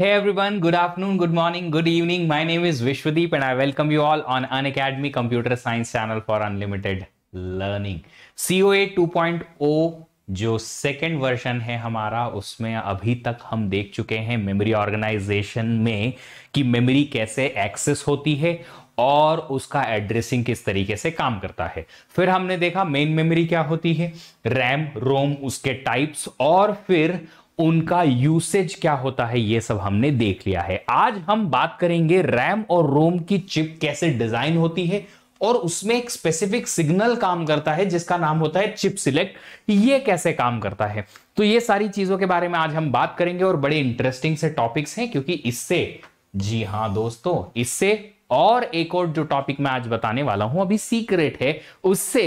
Hey everyone, good afternoon, good morning, good evening. My name is Vishwadeep and I welcome you all on Unacademy Computer Science Channel for Unlimited Learning. COA 2.0 जो second version है हमारा उसमें अभी तक हम देख चुके हैं मेमोरी ऑर्गेनाइजेशन में कि मेमोरी कैसे एक्सेस होती है और उसका एड्रेसिंग किस तरीके से काम करता है फिर हमने देखा मेन मेमोरी क्या होती है रैम रोम उसके टाइप्स और फिर उनका यूसेज क्या होता है ये सब हमने देख लिया है आज हम बात करेंगे रैम और रोम की चिप कैसे डिजाइन होती है और उसमें एक स्पेसिफिक सिग्नल काम करता है जिसका नाम होता है चिप सिलेक्ट ये कैसे काम करता है तो ये सारी चीजों के बारे में आज हम बात करेंगे और बड़े इंटरेस्टिंग से टॉपिक्स हैं क्योंकि इससे जी हाँ दोस्तों इससे और एक और जो टॉपिक मैं आज बताने वाला हूं अभी सीक्रेट है उससे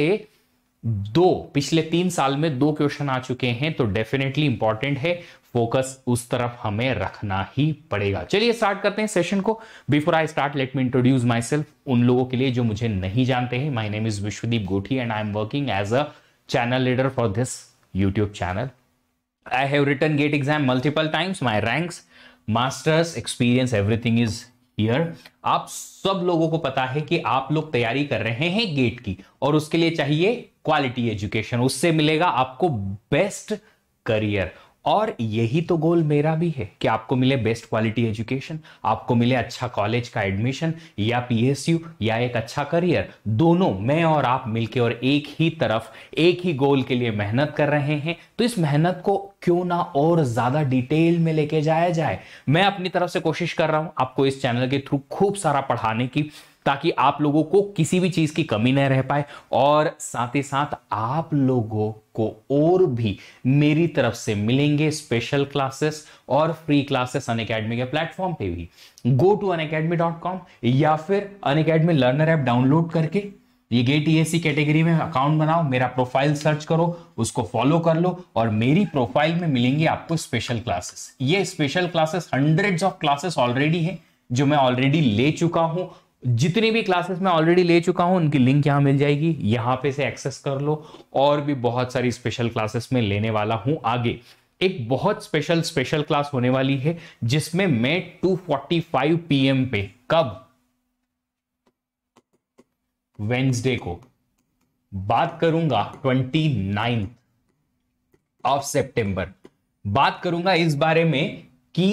दो पिछले तीन साल में दो क्वेश्चन आ चुके हैं तो डेफिनेटली इंपॉर्टेंट है फोकस उस तरफ हमें रखना ही पड़ेगा चलिए स्टार्ट करते हैं सेशन को before I start let me introduce my self उन लोगों के लिए जो मुझे नहीं जानते हैं my name is Vishwadeep Gothi and I am working as a channel leader for this YouTube channel I have return GATE exam multiple times my ranks masters experience everything is here आप सब लोगों को पता है कि आप लोग तैयारी कर रहे हैं गेट की और उसके लिए चाहिए क्वालिटी एजुकेशन उससे मिलेगा आपको बेस्ट करियर और यही तो गोल मेरा भी है कि आपको मिले बेस्ट क्वालिटी एजुकेशन आपको मिले अच्छा कॉलेज का एडमिशन या पीएसयू या एक अच्छा करियर दोनों मैं और आप मिलके और एक ही तरफ एक ही गोल के लिए मेहनत कर रहे हैं तो इस मेहनत को क्यों ना और ज्यादा डिटेल में लेके जाया जाए मैं अपनी तरफ से कोशिश कर रहा हूं आपको इस चैनल के थ्रू खूब सारा पढ़ाने की ताकि आप लोगों को किसी भी चीज की कमी न रह पाए और साथ ही साथ आप लोगों को और भी मेरी तरफ से मिलेंगे स्पेशल क्लासेस और फ्री क्लासेस अन अकेडमी के प्लेटफॉर्म पे भी go to Unacademy dot com या फिर Unacademy learner app download करके ये गेट ईएससी कैटेगरी में अकाउंट बनाओ मेरा प्रोफाइल सर्च करो उसको फॉलो कर लो और मेरी प्रोफाइल में मिलेंगे आपको स्पेशल क्लासेस ये special classes hundreds of classes already है जो मैं ऑलरेडी ले चुका हूं जितनी भी क्लासेस मैं ऑलरेडी ले चुका हूं उनकी लिंक यहां मिल जाएगी यहां पे से एक्सेस कर लो और भी बहुत सारी स्पेशल क्लासेस में लेने वाला हूं आगे एक बहुत स्पेशल स्पेशल क्लास होने वाली है जिसमें मैं 2:45 पीएम पे कब वेंसडे को बात करूंगा 29 ऑफ सितंबर बात करूंगा इस बारे में कि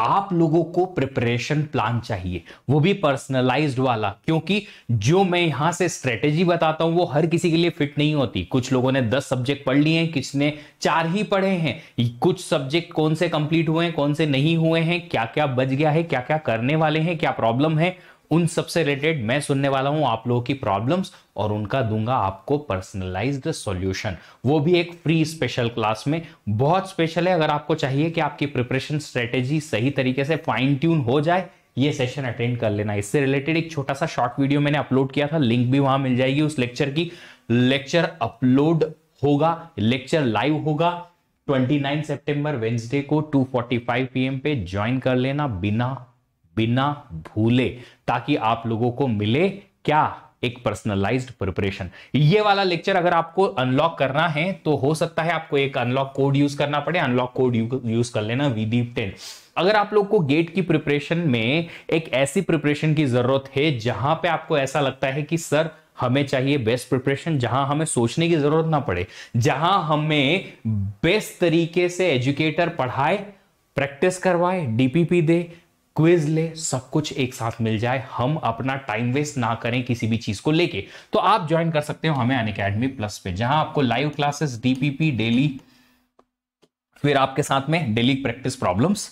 आप लोगों को प्रिपरेशन प्लान चाहिए वो भी पर्सनलाइज्ड वाला क्योंकि जो मैं यहां से स्ट्रेटेजी बताता हूं वो हर किसी के लिए फिट नहीं होती कुछ लोगों ने दस सब्जेक्ट पढ़ लिए हैं किसी ने चार ही पढ़े हैं कुछ सब्जेक्ट कौन से कंप्लीट हुए हैं कौन से नहीं हुए हैं क्या क्या बच गया है क्या क्या करने वाले हैं क्या प्रॉब्लम है उन सबसे रिलेटेड मैं सुनने वाला हूं आप लोगों की प्रॉब्लम्स और उनका दूंगा आपको पर्सनलाइज्ड सॉल्यूशन वो भी एक फ्री स्पेशल क्लास में बहुत स्पेशल है अगर आपको चाहिए कि आपकी प्रिपरेशन स्ट्रेटेजी सही तरीके से फाइन ट्यून हो जाए ये सेशन अटेंड कर लेना इससे रिलेटेड एक छोटा सा शॉर्ट वीडियो मैंने अपलोड किया था लिंक भी वहां मिल जाएगी उस लेक्चर की लेक्चर अपलोड होगा लेक्चर लाइव होगा 29 सितंबर वेंसडे को 2:45 पीएम पे ज्वाइन कर लेना बिना बिना भूले ताकि आप लोगों को मिले क्या एक पर्सनलाइज्ड प्रिपरेशन ये वाला लेक्चर अगर आपको अनलॉक करना है तो हो सकता है आपको एक अनलॉक कोड यूज करना पड़े अनलॉक कोड यूज कर लेना विदीप टेन अगर आप लोग को गेट की प्रिपरेशन में एक ऐसी प्रिपरेशन की जरूरत है जहां पे आपको ऐसा लगता है कि सर हमें चाहिए बेस्ट प्रिपरेशन जहां हमें सोचने की जरूरत ना पड़े जहां हमें बेस्ट तरीके से एजुकेटर पढ़ाए प्रैक्टिस करवाए डीपीपी दे क्विज ले सब कुछ एक साथ मिल जाए हम अपना टाइम वेस्ट ना करें किसी भी चीज को लेके तो आप ज्वाइन कर सकते हो हमें अन अकेडमी प्लस पे जहां आपको लाइव क्लासेस डीपीपी डेली फिर आपके साथ में daily practice problems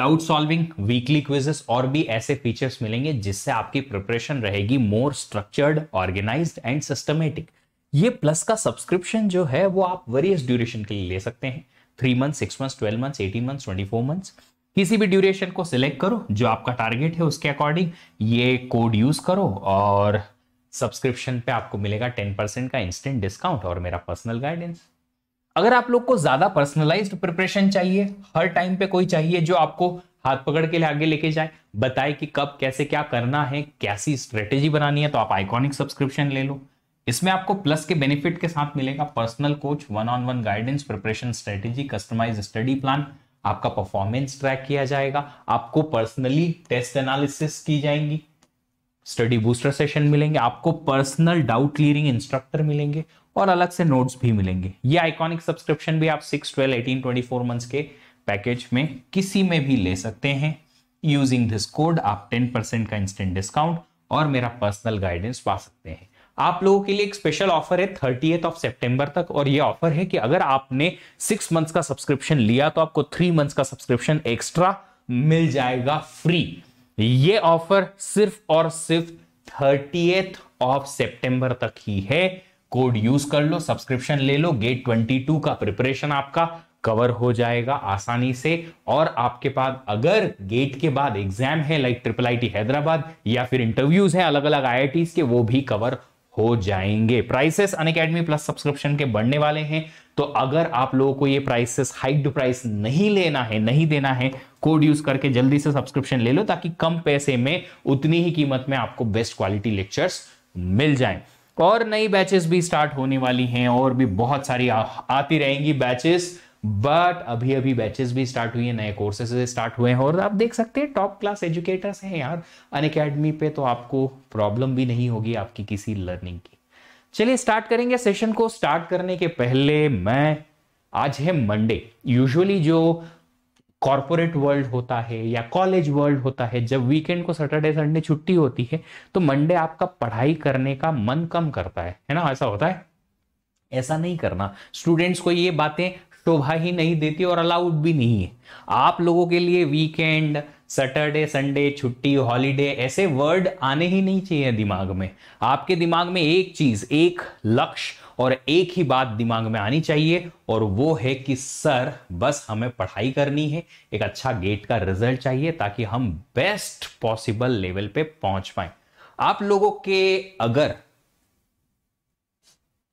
doubt solving weekly quizzes और भी ऐसे फीचर्स मिलेंगे जिससे आपकी प्रिपरेशन रहेगी more structured organise and systematic ये प्लस का सब्सक्रिप्शन जो है वो आप वेरियस ड्यूरेशन के लिए ले सकते हैं three month six months twelve months eighteen months twenty four months किसी भी ड्यूरेशन को सिलेक्ट करो जो आपका टारगेट है उसके अकॉर्डिंग ये कोड यूज करो और सब्सक्रिप्शन पे आपको मिलेगा टेन परसेंट का इंस्टेंट डिस्काउंट और मेरा पर्सनल गाइडेंस अगर आप लोग को ज्यादा पर्सनलाइज्ड प्रिपरेशन चाहिए हर टाइम पे कोई चाहिए जो आपको हाथ पकड़ के लिए आगे लेके जाए बताए कि कब कैसे क्या करना है कैसी स्ट्रेटेजी बनानी है तो आप आइकॉनिक सब्सक्रिप्शन ले लो इसमें आपको प्लस के बेनिफिट के साथ मिलेगा personal coach one on one guidance preparation strategy customise study plan आपका परफॉर्मेंस ट्रैक किया जाएगा आपको पर्सनली टेस्ट एनालिसिस की जाएंगी स्टडी बूस्टर सेशन मिलेंगे आपको पर्सनल डाउट क्लियरिंग इंस्ट्रक्टर मिलेंगे और अलग से नोट्स भी मिलेंगे ये आइकॉनिक सब्सक्रिप्शन भी आप six twelve eighteen twenty four months के पैकेज में किसी में भी ले सकते हैं यूजिंग दिस कोड आप टेन परसेंट का इंस्टेंट डिस्काउंट और मेरा पर्सनल गाइडेंस पा सकते हैं आप लोगों के लिए एक स्पेशल ऑफर है थर्टी ऑफ सेप्टेंबर तक और ये ऑफर है कि अगर आपने सिक्स मंथ्स का सब्सक्रिप्शन लिया तो आपको थ्री मंथ्स का सब्सक्रिप्शन एक्स्ट्रा मिल जाएगा फ्री ये ऑफर सिर्फ और सिर्फ थर्टी ऑफ सेप्टेंबर तक ही है कोड यूज कर लो सब्सक्रिप्शन ले लो गेट टू का प्रिपरेशन आपका कवर हो जाएगा आसानी से और आपके पास अगर गेट के बाद एग्जाम है लाइक ट्रिपल आई हैदराबाद या फिर इंटरव्यूज है अलग अलग आई के वो भी कवर हो जाएंगे प्राइसेस अनकेडमी प्लस सब्सक्रिप्शन के बढ़ने वाले हैं तो अगर आप लोगों को ये प्राइसेस हाइड प्राइस नहीं लेना है नहीं देना है कोड यूज करके जल्दी से सब्सक्रिप्शन ले लो ताकि कम पैसे में उतनी ही कीमत में आपको बेस्ट क्वालिटी लेक्चर्स मिल जाएं और नई बैचेस भी स्टार्ट होने वाली हैं और भी बहुत सारी आ, आती रहेंगी बैचेस बट अभी अभी बैचेस भी स्टार्ट हुई है नए कोर्सेस स्टार्ट हुए हैं और आप देख सकते हैं टॉप क्लास एजुकेटर्स हैं यार अन अकेडमी पे तो आपको प्रॉब्लम भी नहीं होगी आपकी किसी लर्निंग की चलिए स्टार्ट करेंगे सेशन को स्टार्ट करने के पहले मैं आज है मंडे यूजुअली जो कॉरपोरेट वर्ल्ड होता है या कॉलेज वर्ल्ड होता है जब वीकेंड को सैटरडे संडे छुट्टी होती है तो मंडे आपका पढ़ाई करने का मन कम करता है है ना ऐसा होता है ऐसा नहीं करना स्टूडेंट्स को ये बातें शोभा ही नहीं देती और अलाउड भी नहीं है आप लोगों के लिए वीकेंड सैटरडे संडे छुट्टी हॉलीडे ऐसे वर्ड आने ही नहीं चाहिए दिमाग में आपके दिमाग में एक चीज एक लक्ष्य और एक ही बात दिमाग में आनी चाहिए और वो है कि सर बस हमें पढ़ाई करनी है एक अच्छा गेट का रिजल्ट चाहिए ताकि हम बेस्ट पॉसिबल लेवल पे पहुंच पाए आप लोगों के अगर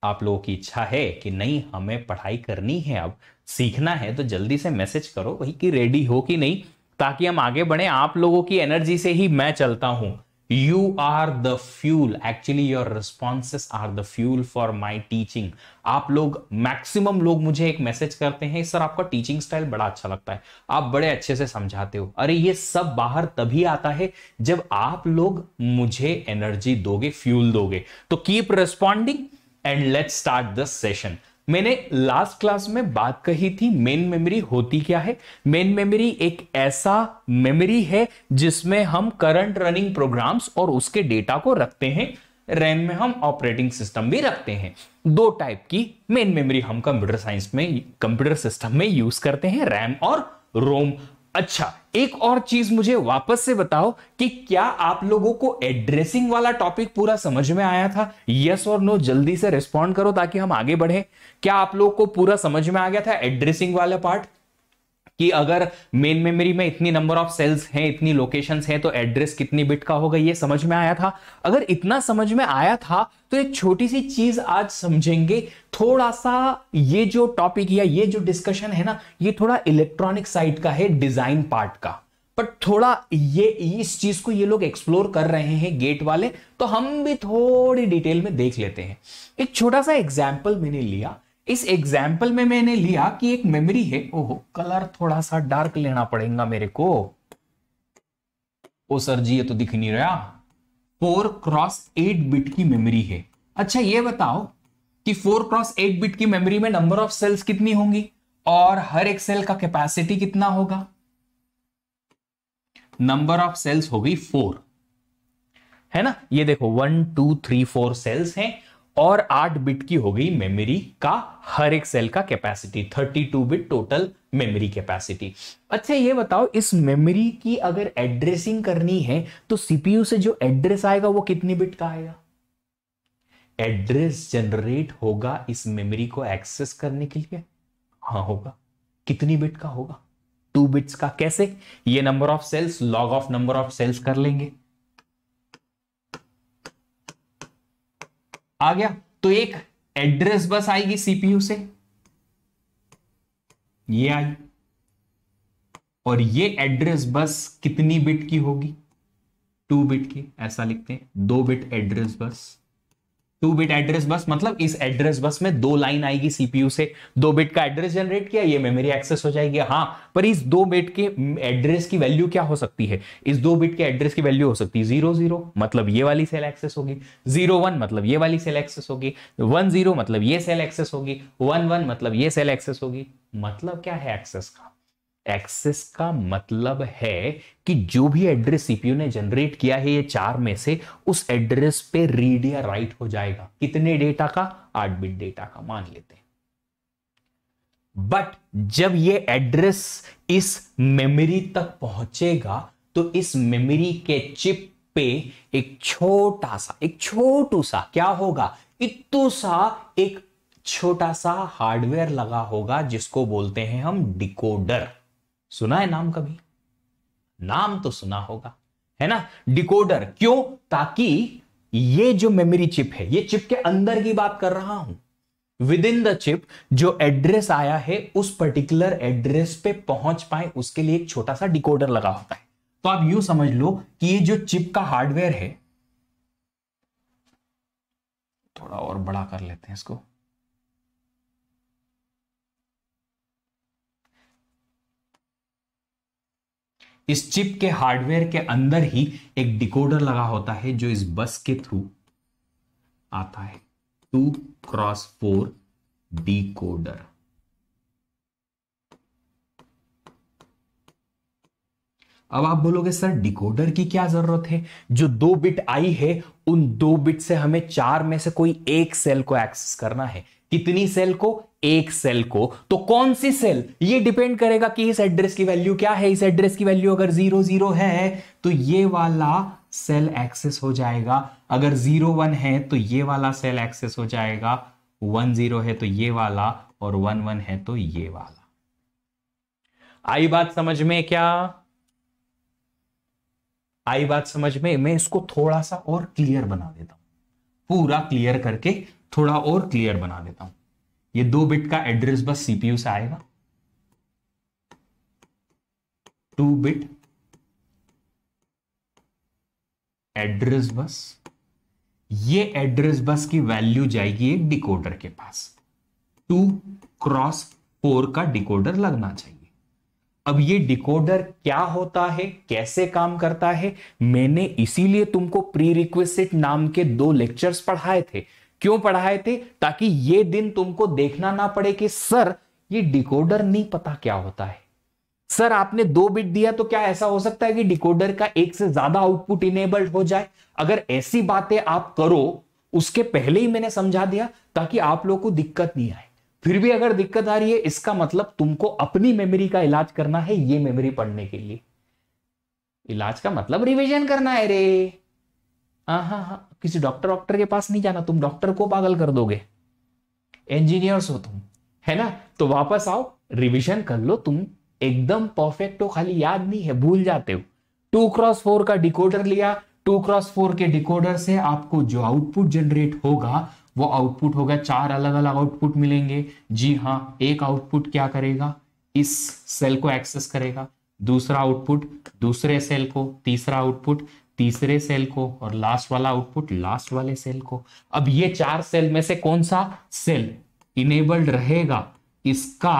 आप लोगों की इच्छा है कि नहीं हमें पढ़ाई करनी है अब सीखना है तो जल्दी से मैसेज करो वही कि रेडी हो कि नहीं ताकि हम आगे बढ़े आप लोगों की एनर्जी से ही मैं चलता हूं you are the fuel actually your responses are the fuel for my teaching आप लोग मैक्सिमम लोग मुझे एक मैसेज करते हैं सर आपका टीचिंग स्टाइल बड़ा अच्छा लगता है आप बड़े अच्छे से समझाते हो अरे ये सब बाहर तभी आता है जब आप लोग मुझे एनर्जी दोगे फ्यूल दोगे तो keep responding and let's start the session मैंने लास्ट क्लास में बात कही थी मेन मेमोरी होती क्या है मेन मेमोरी एक ऐसा मेमोरी है जिसमें हम करंट रनिंग प्रोग्राम्स और उसके डेटा को रखते हैं रैम में हम ऑपरेटिंग सिस्टम भी रखते हैं दो टाइप की मेन मेमोरी हम कंप्यूटर साइंस में कंप्यूटर सिस्टम में यूज करते हैं रैम और रोम अच्छा एक और चीज मुझे वापस से बताओ कि क्या आप लोगों को एड्रेसिंग वाला टॉपिक पूरा समझ में आया था यस और नो जल्दी से रिस्पॉन्ड करो ताकि हम आगे बढ़े क्या आप लोगों को पूरा समझ में आ गया था एड्रेसिंग वाला पार्ट कि अगर मेन मेमोरी में इतनी नंबर ऑफ सेल्स हैं इतनी लोकेशन हैं तो एड्रेस कितनी बिट का होगा ये समझ में आया था अगर इतना समझ में आया था तो एक छोटी सी चीज आज समझेंगे थोड़ा सा ये जो टॉपिक या ये जो डिस्कशन है ना ये थोड़ा इलेक्ट्रॉनिक साइड का है डिजाइन पार्ट का पर थोड़ा ये इस चीज को ये लोग एक्सप्लोर कर रहे हैं गेट वाले तो हम भी थोड़ी डिटेल में देख लेते हैं एक छोटा सा एग्जाम्पल मैंने लिया इस एग्जाम्पल में मैंने लिया कि एक मेमोरी है ओहो कलर थोड़ा सा डार्क लेना पड़ेगा मेरे को ओ सर जी ये तो दिख नहीं रहा फोर क्रॉस एट बिट की मेमोरी है अच्छा ये बताओ कि फोर क्रॉस एट बिट की मेमोरी में नंबर ऑफ सेल्स कितनी होंगी और हर एक सेल का कैपेसिटी कितना होगा नंबर ऑफ सेल्स होगी फोर है ना ये देखो one two three four cells हैं और 8 बिट की हो गई मेमोरी का हर एक सेल का capacity 32 bit total memory capacity अच्छा ये बताओ इस मेमोरी की अगर एड्रेसिंग करनी है तो सीपीयू से जो एड्रेस आएगा वो कितनी बिट का आएगा एड्रेस जनरेट होगा इस मेमोरी को एक्सेस करने के लिए हाँ होगा कितनी बिट का होगा टू बिट्स का कैसे ये number of cells log of number of cells कर लेंगे आ गया तो एक एड्रेस बस आएगी सीपीयू से ये आई और ये एड्रेस बस कितनी बिट की होगी टू बिट की ऐसा लिखते हैं दो bit address bus two bit address bus मतलब इस एड्रेस बस में दो लाइन आएगी सीपीयू से दो बिट का एड्रेस जनरेट किया ये मेमोरी एक्सेस हो जाएगी हाँ पर इस दो बिट के एड्रेस की वैल्यू क्या हो सकती है इस दो बिट के एड्रेस की वैल्यू हो सकती है जीरो जीरो मतलब ये वाली सेल एक्सेस होगी जीरो वन मतलब ये वाली सेल एक्सेस होगी वन जीरो मतलब ये सेल एक्सेस होगी वन वन मतलब ये सेल एक्सेस होगी मतलब क्या है एक्सेस का एक्सेस का मतलब है कि जो भी एड्रेस सीपीयू ने जनरेट किया है ये चार में से उस एड्रेस पे रीड या राइट हो जाएगा कितने डेटा का आठ बिट डेटा का मान लेते हैं बट जब ये एड्रेस इस मेमोरी तक पहुंचेगा तो इस मेमोरी के चिप पे एक छोटा सा एक छोटू सा क्या होगा इतू सा एक छोटा सा हार्डवेयर लगा होगा जिसको बोलते हैं हम डिकोडर सुना है नाम कभी नाम तो सुना होगा है ना डिकोडर क्यों ताकि ये जो मेमोरी चिप है ये चिप के अंदर की बात कर रहा हूं विद इन द चिप जो एड्रेस आया है उस पर्टिकुलर एड्रेस पे पहुंच पाए उसके लिए एक छोटा सा डिकोडर लगा होता है तो आप यू समझ लो कि ये जो चिप का हार्डवेयर है थोड़ा और बड़ा कर लेते हैं इसको इस चिप के हार्डवेयर के अंदर ही एक डिकोडर लगा होता है जो इस बस के थ्रू आता है टू क्रॉस फोर डिकोडर अब आप बोलोगे सर डिकोडर की क्या जरूरत है जो दो बिट आई है उन दो बिट से हमें चार में से कोई एक सेल को एक्सेस करना है कितनी सेल को एक सेल को तो कौन सी सेल ये डिपेंड करेगा कि इस एड्रेस की वैल्यू क्या है इस एड्रेस की वैल्यू अगर जीरो जीरो है तो ये वाला सेल एक्सेस हो जाएगा अगर जीरो वन है तो ये वाला सेल एक्सेस हो जाएगा वन जीरो है तो ये वाला और वन वन है तो ये वाला आई बात समझ में क्या आई बात समझ में मैं इसको थोड़ा सा और क्लियर बना देता हूं पूरा क्लियर करके थोड़ा और क्लियर बना देता हूं ये दो बिट का एड्रेस बस सीपीयू से आएगा टू बिट एड्रेस बस ये एड्रेस बस की वैल्यू जाएगी एक डिकोडर के पास टू क्रॉस फोर का डिकोडर लगना चाहिए अब ये डिकोडर क्या होता है कैसे काम करता है मैंने इसीलिए तुमको प्री रिक्वेस्टेड नाम के दो लेक्चर्स पढ़ाए थे क्यों पढ़ाए थे ताकि ये दिन तुमको देखना ना पड़े कि सर ये डिकोडर नहीं पता क्या होता है सर आपने दो बिट दिया तो क्या ऐसा हो सकता है कि डिकोडर का एक से ज्यादा आउटपुट इनेबल्ड हो जाए अगर ऐसी बातें आप करो उसके पहले ही मैंने समझा दिया ताकि आप लोग को दिक्कत नहीं आए फिर भी अगर दिक्कत आ रही है इसका मतलब तुमको अपनी मेमोरी का इलाज करना है ये मेमोरी पढ़ने के लिए इलाज का मतलब रिविजन करना है रे हाँ हाँ हाँ किसी डॉक्टर वॉक्टर के पास नहीं जाना तुम डॉक्टर को पागल कर दोगे इंजीनियर्स हो तुम है ना तो वापस आओ रिविजन कर लो तुम एकदम परफेक्ट हो खाली याद नहीं है भूल जाते हो टू क्रॉस फोर का डिकोडर लिया टू क्रॉस फोर के डिकोडर से आपको जो आउटपुट जनरेट होगा वो आउटपुट होगा चार अलग अलग आउटपुट मिलेंगे जी हाँ एक आउटपुट क्या करेगा इस सेल को एक्सेस करेगा दूसरा आउटपुट दूसरे सेल को तीसरा आउटपुट तीसरे सेल को और लास्ट वाला आउटपुट लास्ट वाले सेल को अब ये चार सेल में से कौन सा सेल इनेबल्ड रहेगा इसका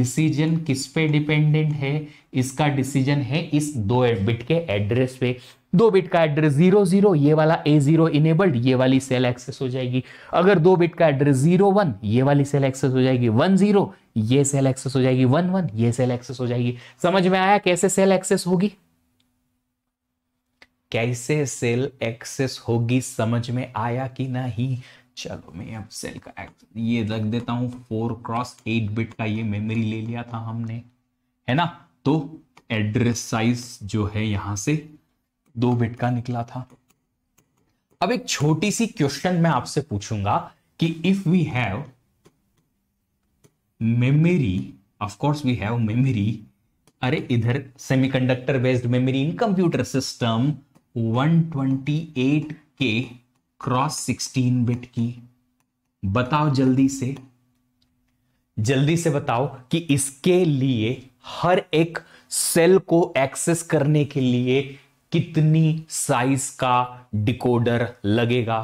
डिसीजन किस पे डिपेंडेंट है इसका डिसीजन है इस दो बिट के एड्रेस पे दो बिट का एड्रेस जीरो जीरो ये वाला ए जीरो इनेबल्ड ये वाली सेल एक्सेस हो जाएगी अगर दो बिट का एड्रेस जीरो वन ये वाली सेल एक्सेस हो जाएगी वन जीरो ये सेल एक्सेस हो जाएगी वन वन ये सेल एक्सेस हो जाएगी समझ में आया कैसे सेल एक्सेस होगी कैसे सेल एक्सेस होगी समझ में आया कि नहीं चलो मैं अब सेल का ये रख देता हूँ फोर क्रॉस एट बिट का ये मेमोरी ले लिया था हमने है ना तो एड्रेस साइज जो है यहां से दो बिट का निकला था अब एक छोटी सी क्वेश्चन मैं आपसे पूछूंगा कि if we have memory of course we have memory अरे इधर semiconductor based memory in computer system 128 के क्रॉस 16 बिट की बताओ जल्दी से जल्दी से बताओ कि इसके लिए हर एक सेल को एक्सेस करने के लिए कितनी साइज का डिकोडर लगेगा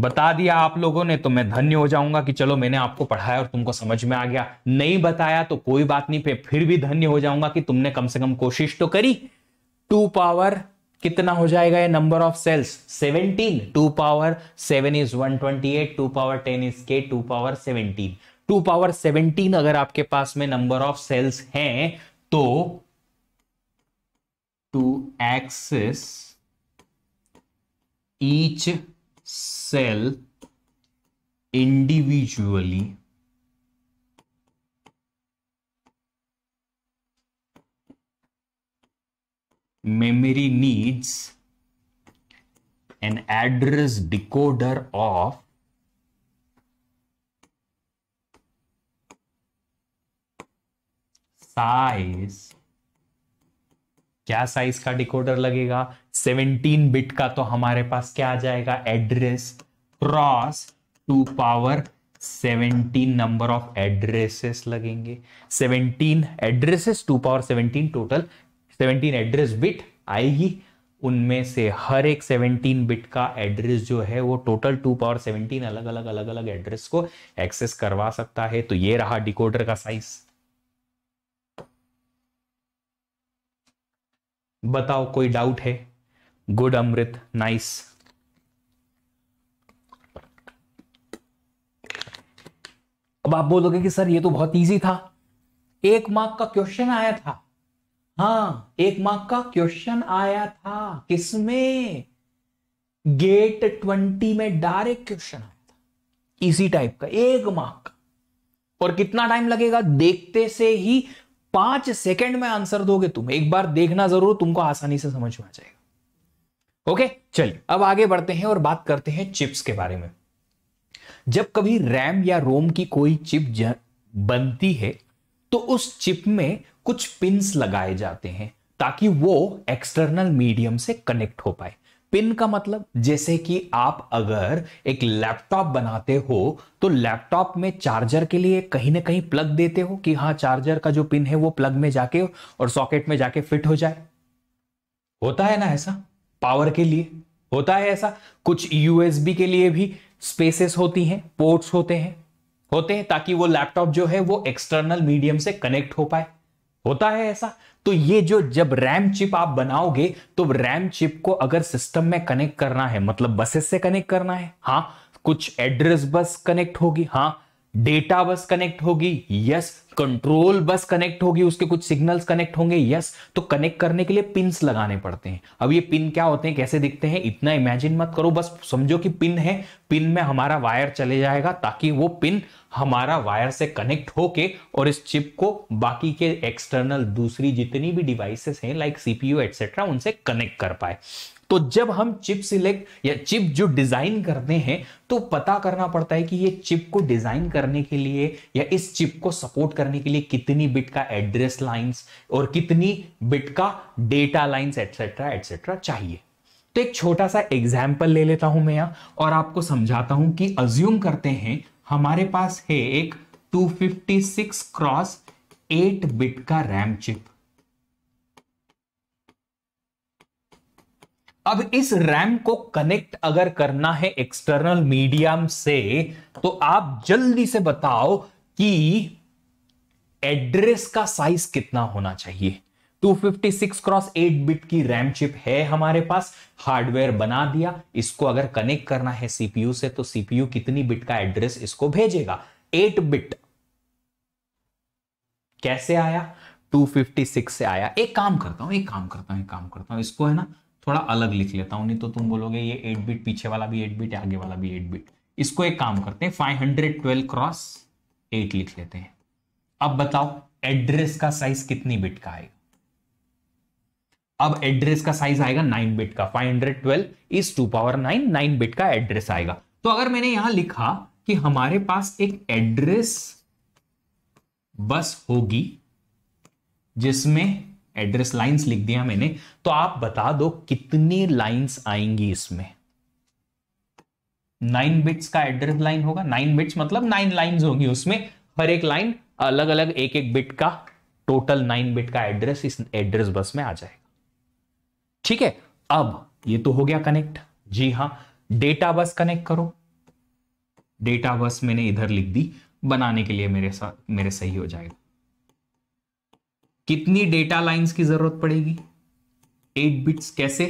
बता दिया आप लोगों ने तो मैं धन्य हो जाऊंगा कि चलो मैंने आपको पढ़ाया और तुमको समझ में आ गया नहीं बताया तो कोई बात नहीं पे फिर भी धन्य हो जाऊंगा कि तुमने कम से कम कोशिश तो करी टू पावर कितना हो जाएगा ये number of cells seventeen two power seven is one twenty eight two power ten is K two power seventeen two power seventeen अगर आपके पास में नंबर ऑफ सेल्स हैं तो to access each cell individually memory needs an address decoder of size क्या साइज का decoder लगेगा सेवनटीन बिट का तो हमारे पास क्या आ जाएगा address cross two power seventeen number of addresses लगेंगे seventeen addresses two power seventeen total seventeen address bit आएगी उनमें से हर एक 17 बिट का एड्रेस जो है वो टोटल टू पावर 17 अलग अलग अलग अलग एड्रेस को एक्सेस करवा सकता है तो ये रहा डिकोडर का साइज बताओ कोई डाउट है गुड अमृत नाइस अब आप बोलोगे कि सर ये तो बहुत इजी था एक मार्क का क्वेश्चन आया था हाँ एक मार्क का क्वेश्चन आया था किसमें गेट ट्वेंटी में डायरेक्ट क्वेश्चन आया था इसी टाइप का एक मार्क और कितना टाइम लगेगा देखते से ही पांच सेकंड में आंसर दोगे तुम एक बार देखना जरूर तुमको आसानी से समझ में आ जाएगा ओके चलिए अब आगे बढ़ते हैं और बात करते हैं चिप्स के बारे में जब कभी रैम या रोम की कोई चिप बनती है तो उस चिप में कुछ पिंस लगाए जाते हैं ताकि वो एक्सटर्नल मीडियम से कनेक्ट हो पाए पिन का मतलब जैसे कि आप अगर एक लैपटॉप बनाते हो तो लैपटॉप में चार्जर के लिए कहीं ना कहीं प्लग देते हो कि हाँ चार्जर का जो पिन है वो प्लग में जाके और सॉकेट में जाके फिट हो जाए होता है ना ऐसा पावर के लिए होता है ऐसा कुछ यूएसबी के लिए भी स्पेसेस होती हैं पोर्ट्स होते हैं होते हैं ताकि वो लैपटॉप जो है वो एक्सटर्नल मीडियम से कनेक्ट हो पाए होता है ऐसा तो ये जो जब रैम चिप आप बनाओगे तो रैम चिप को अगर सिस्टम में कनेक्ट करना है मतलब बसेस से कनेक्ट करना है हाँ कुछ एड्रेस बस कनेक्ट होगी हाँ डेटा बस कनेक्ट होगी यस कंट्रोल बस कनेक्ट होगी उसके कुछ सिग्नल्स कनेक्ट होंगे यस तो कनेक्ट करने के लिए पिंस लगाने पड़ते हैं अब ये पिन क्या होते हैं कैसे दिखते हैं इतना इमेजिन मत करो बस समझो कि पिन है पिन में हमारा वायर चले जाएगा ताकि वो पिन हमारा वायर से कनेक्ट होके और इस चिप को बाकी के एक्सटर्नल दूसरी जितनी भी डिवाइसेस हैं लाइक सीपीयू एटसेट्रा उनसे कनेक्ट कर पाए तो जब हम चिप सिलेक्ट या चिप जो डिजाइन करते हैं तो पता करना पड़ता है कि ये चिप को डिजाइन करने के लिए या इस चिप को सपोर्ट करने के लिए कितनी बिट का एड्रेस लाइंस और कितनी बिट का डेटा लाइंस एटसेट्रा एटसेट्रा चाहिए तो एक छोटा सा एग्जाम्पल ले लेता हूं मैं यहां और आपको समझाता हूं कि अज्यूम करते हैं हमारे पास है एक 256 क्रॉस 8 बिट का रैम चिप अब इस रैम को कनेक्ट अगर करना है एक्सटर्नल मीडियम से तो आप जल्दी से बताओ कि एड्रेस का साइज कितना होना चाहिए 256 क्रॉस 8 बिट की रैम चिप है हमारे पास हार्डवेयर बना दिया इसको अगर कनेक्ट करना है सीपीयू से तो सीपीयू कितनी बिट का एड्रेस इसको भेजेगा 8 बिट कैसे आया 256 से आया एक काम करता हूं एक काम करता हूं एक काम करता हूं इसको है ना थोड़ा अलग लिख लेता हूँ नहीं तो तुम बोलोगे ये एट बिट पीछे वाला भी एट बिट आगे वाला भी एट बिट इसको एक काम करते हैं five hundred twelve cross eight लिख लेते हैं अब बताओ एड्रेस का साइज कितनी बिट का आएगा अब एड्रेस का साइज आएगा नाइन बिट का five hundred twelve is two power nine nine bit का एड्रेस आएगा तो अगर मैंने यहां लिखा कि हमारे पास एक एड्रेस बस होगी जिसमें एड्रेस लाइंस लिख दिया मैंने तो आप बता दो कितनी लाइंस आएंगी इसमें नाइन बिट्स का एड्रेस लाइन होगा नाइन बिट्स मतलब नाइन लाइंस होगी उसमें हर एक लाइन अलग अलग एक एक बिट का टोटल नाइन बिट का एड्रेस इस एड्रेस बस में आ जाएगा ठीक है अब ये तो हो गया कनेक्ट जी हाँ डेटा बस कनेक्ट करो डेटा बस मैंने इधर लिख दी बनाने के लिए मेरे साथ मेरे सही हो जाएगा कितनी डेटा लाइंस की जरूरत पड़ेगी एट बिट्स कैसे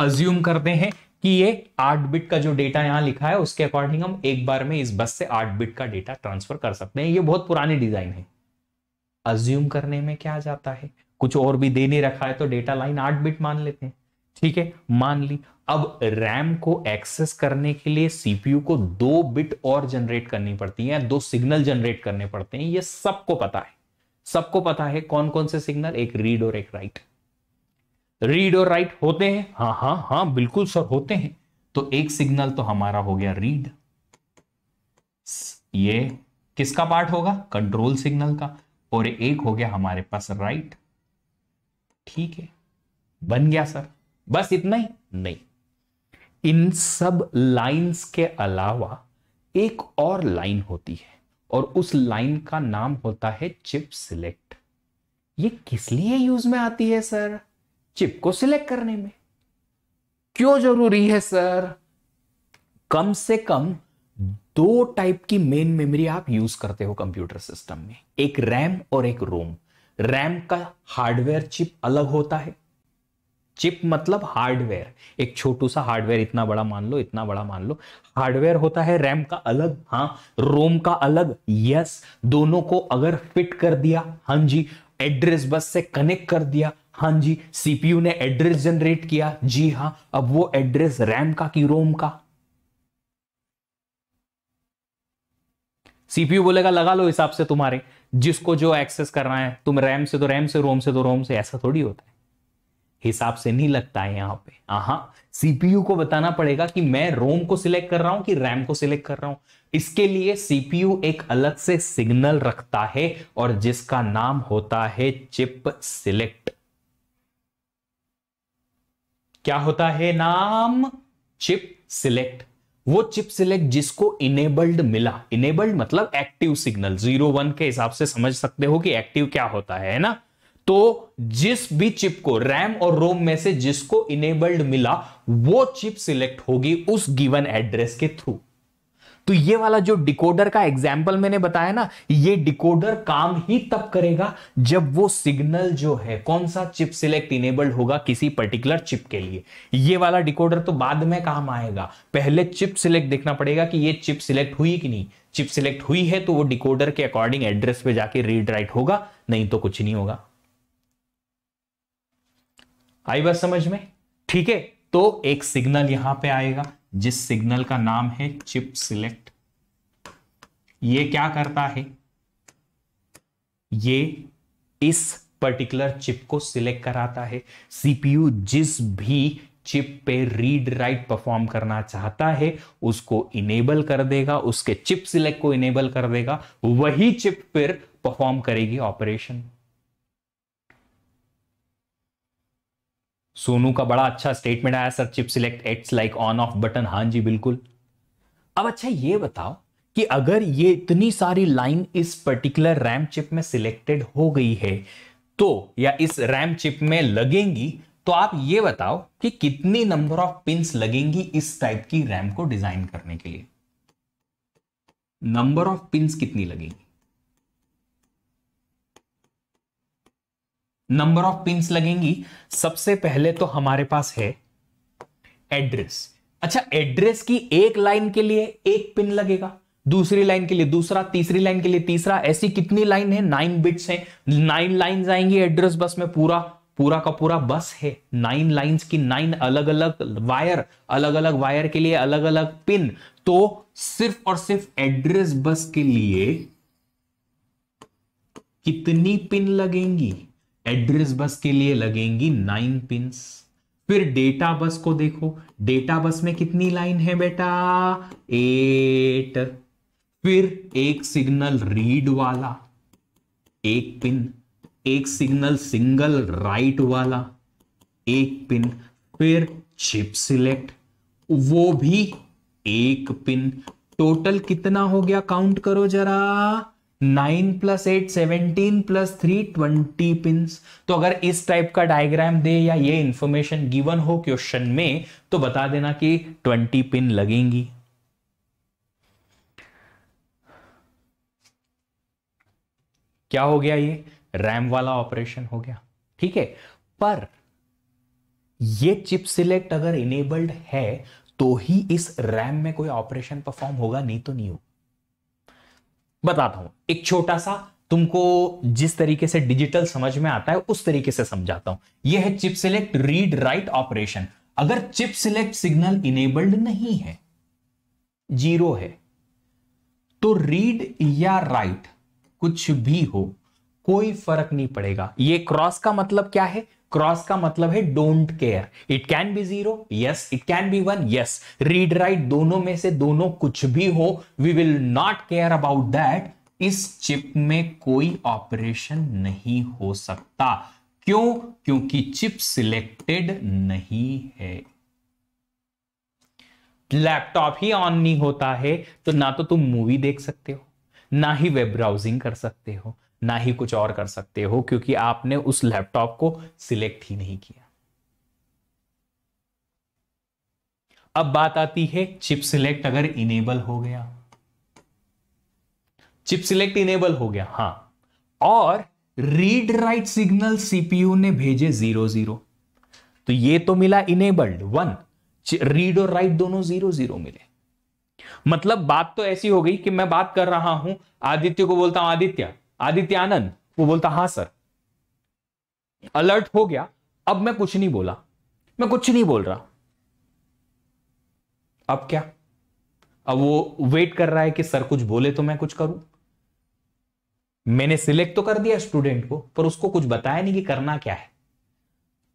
अज्यूम करते हैं कि ये आठ बिट का जो डेटा यहां लिखा है उसके अकॉर्डिंग हम एक बार में इस बस से आठ बिट का डेटा ट्रांसफर कर सकते हैं ये बहुत पुराने डिजाइन है अज्यूम करने में क्या जाता है कुछ और भी दे नहीं रखा है तो डेटा लाइन आठ बिट मान लेते हैं ठीक है मान ली अब रैम को एक्सेस करने के लिए सीपीयू को दो बिट और जनरेट करनी पड़ती है दो सिग्नल जनरेट करने पड़ते हैं ये सबको पता है सबको पता है कौन कौन से सिग्नल एक रीड और एक राइट रीड और राइट होते हैं हाँ हाँ हाँ बिल्कुल सर होते हैं तो एक सिग्नल तो हमारा हो गया रीड ये किसका पार्ट होगा कंट्रोल सिग्नल का और एक हो गया हमारे पास राइट ठीक है बन गया सर बस इतना ही नहीं इन सब लाइंस के अलावा एक और लाइन होती है और उस लाइन का नाम होता है चिप सिलेक्ट ये किस लिए यूज में आती है सर चिप को सिलेक्ट करने में क्यों जरूरी है सर कम से कम दो टाइप की मेन मेमोरी आप यूज करते हो कंप्यूटर सिस्टम में एक रैम और एक रोम रैम का हार्डवेयर चिप अलग होता है चिप मतलब हार्डवेयर एक छोटू सा हार्डवेयर इतना बड़ा मान लो इतना बड़ा मान लो हार्डवेयर होता है रैम का अलग हाँ रोम का अलग यस दोनों को अगर फिट कर दिया हाँ जी एड्रेस बस से कनेक्ट कर दिया हाँ जी सीपीयू ने एड्रेस जनरेट किया जी हाँ अब वो एड्रेस रैम का कि रोम का सीपीयू बोलेगा लगा लो हिसाब से तुम्हारे जिसको जो एक्सेस करना है तुम रैम से तो रैम से रोम से तो रोम से ऐसा थोड़ी होता है हिसाब से नहीं लगता है यहाँ पे हाँ सीपीयू को बताना पड़ेगा कि मैं रोम को सिलेक्ट कर रहा हूं कि रैम को सिलेक्ट कर रहा हूं इसके लिए सीपीयू एक अलग से सिग्नल रखता है और जिसका नाम होता है चिप सिलेक्ट क्या होता है नाम चिप सिलेक्ट वो चिप सिलेक्ट जिसको इनेबल्ड मिला इनेबल्ड मतलब एक्टिव सिग्नल जीरो वन के हिसाब से समझ सकते हो कि एक्टिव क्या होता है ना तो जिस भी चिप को रैम और रोम में से जिसको इनेबल्ड मिला वो चिप सिलेक्ट होगी उस गिवन एड्रेस के थ्रू तो ये वाला जो डिकोडर का एग्जाम्पल मैंने बताया ना ये डिकोडर काम ही तब करेगा जब वो सिग्नल जो है कौन सा चिप सिलेक्ट इनेबल्ड होगा किसी पर्टिकुलर चिप के लिए ये वाला डिकोडर तो बाद में काम आएगा पहले चिप सिलेक्ट देखना पड़ेगा कि ये चिप सिलेक्ट हुई कि नहीं चिप सिलेक्ट हुई है तो वो डिकोडर के अकॉर्डिंग एड्रेस पे जाके रीड राइट होगा नहीं तो कुछ नहीं होगा आई बात समझ में ठीक है तो एक सिग्नल यहां पे आएगा जिस सिग्नल का नाम है चिप सिलेक्ट ये क्या करता है ये इस पर्टिकुलर चिप को सिलेक्ट कराता है सीपीयू जिस भी चिप पे रीड राइट परफॉर्म करना चाहता है उसको इनेबल कर देगा उसके चिप सिलेक्ट को इनेबल कर देगा वही चिप फिर परफॉर्म करेगी ऑपरेशन सोनू का बड़ा अच्छा स्टेटमेंट आया sir chip select it's like on off button हाँ जी बिल्कुल अब अच्छा ये बताओ कि अगर ये इतनी सारी लाइन इस पर्टिकुलर रैम चिप में सिलेक्टेड हो गई है तो या इस रैम चिप में लगेंगी तो आप ये बताओ कि कितनी नंबर ऑफ पिंस लगेंगी इस टाइप की रैम को डिजाइन करने के लिए नंबर ऑफ पिंस कितनी लगेंगी नंबर ऑफ पिंस लगेंगी सबसे पहले तो हमारे पास है एड्रेस अच्छा एड्रेस की एक लाइन के लिए एक पिन लगेगा दूसरी लाइन के लिए दूसरा तीसरी लाइन के लिए तीसरा ऐसी कितनी लाइन है नाइन बिट्स है नाइन लाइन आएंगी एड्रेस बस में पूरा पूरा का पूरा बस है नाइन लाइंस की नाइन अलग अलग वायर अलग अलग वायर के लिए अलग अलग पिन तो सिर्फ और सिर्फ एड्रेस बस के लिए कितनी पिन लगेंगी एड्रेस बस के लिए लगेंगी नाइन पिंस फिर डेटा बस को देखो डेटा बस में कितनी लाइन है बेटा एट फिर एक सिग्नल रीड वाला एक पिन एक सिग्नल सिंगल राइट वाला एक पिन फिर चिप सिलेक्ट वो भी एक पिन टोटल कितना हो गया काउंट करो जरा nine plus eight seventeen plus three twenty pin तो अगर इस टाइप का डायग्राम दे या ये इंफॉर्मेशन गिवन हो क्वेश्चन में तो बता देना कि ट्वेंटी पिन लगेंगी क्या हो गया ये रैम वाला ऑपरेशन हो गया ठीक है पर ये चिप सिलेक्ट अगर इनेबल्ड है तो ही इस रैम में कोई ऑपरेशन परफॉर्म होगा नहीं तो नहीं होगा बताता हूं एक छोटा सा तुमको जिस तरीके से डिजिटल समझ में आता है उस तरीके से समझाता हूं यह है chip select read write operation अगर चिप सिलेक्ट सिग्नल इनेबल्ड नहीं है जीरो है तो रीड या राइट कुछ भी हो कोई फर्क नहीं पड़ेगा ये क्रॉस का मतलब क्या है क्रॉस का मतलब है don't care it can be zero yes it can be one yes read write दोनों में से दोनों कुछ भी हो we will not care about that इस चिप में कोई ऑपरेशन नहीं हो सकता क्यों क्योंकि चिप सिलेक्टेड नहीं है लैपटॉप ही ऑन नहीं होता है तो ना तो तुम मूवी देख सकते हो ना ही वेब ब्राउजिंग कर सकते हो ना ही कुछ और कर सकते हो क्योंकि आपने उस लैपटॉप को सिलेक्ट ही नहीं किया अब बात आती है चिप सिलेक्ट अगर इनेबल हो गया चिप सिलेक्ट इनेबल हो गया हां और रीड राइट सिग्नल सीपीयू ने भेजे जीरो जीरो तो ये तो मिला इनेबल्ड वन रीड और राइट दोनों जीरो जीरो मिले मतलब बात तो ऐसी हो गई कि मैं बात कर रहा हूं आदित्य को बोलता हूं आदित्य आदित्यानंद वो बोलता हाँ सर अलर्ट हो गया अब मैं कुछ नहीं बोला मैं कुछ नहीं बोल रहा अब क्या अब वो वेट कर रहा है कि सर कुछ बोले तो मैं कुछ करूं मैंने सिलेक्ट तो कर दिया स्टूडेंट को पर उसको कुछ बताया नहीं कि करना क्या है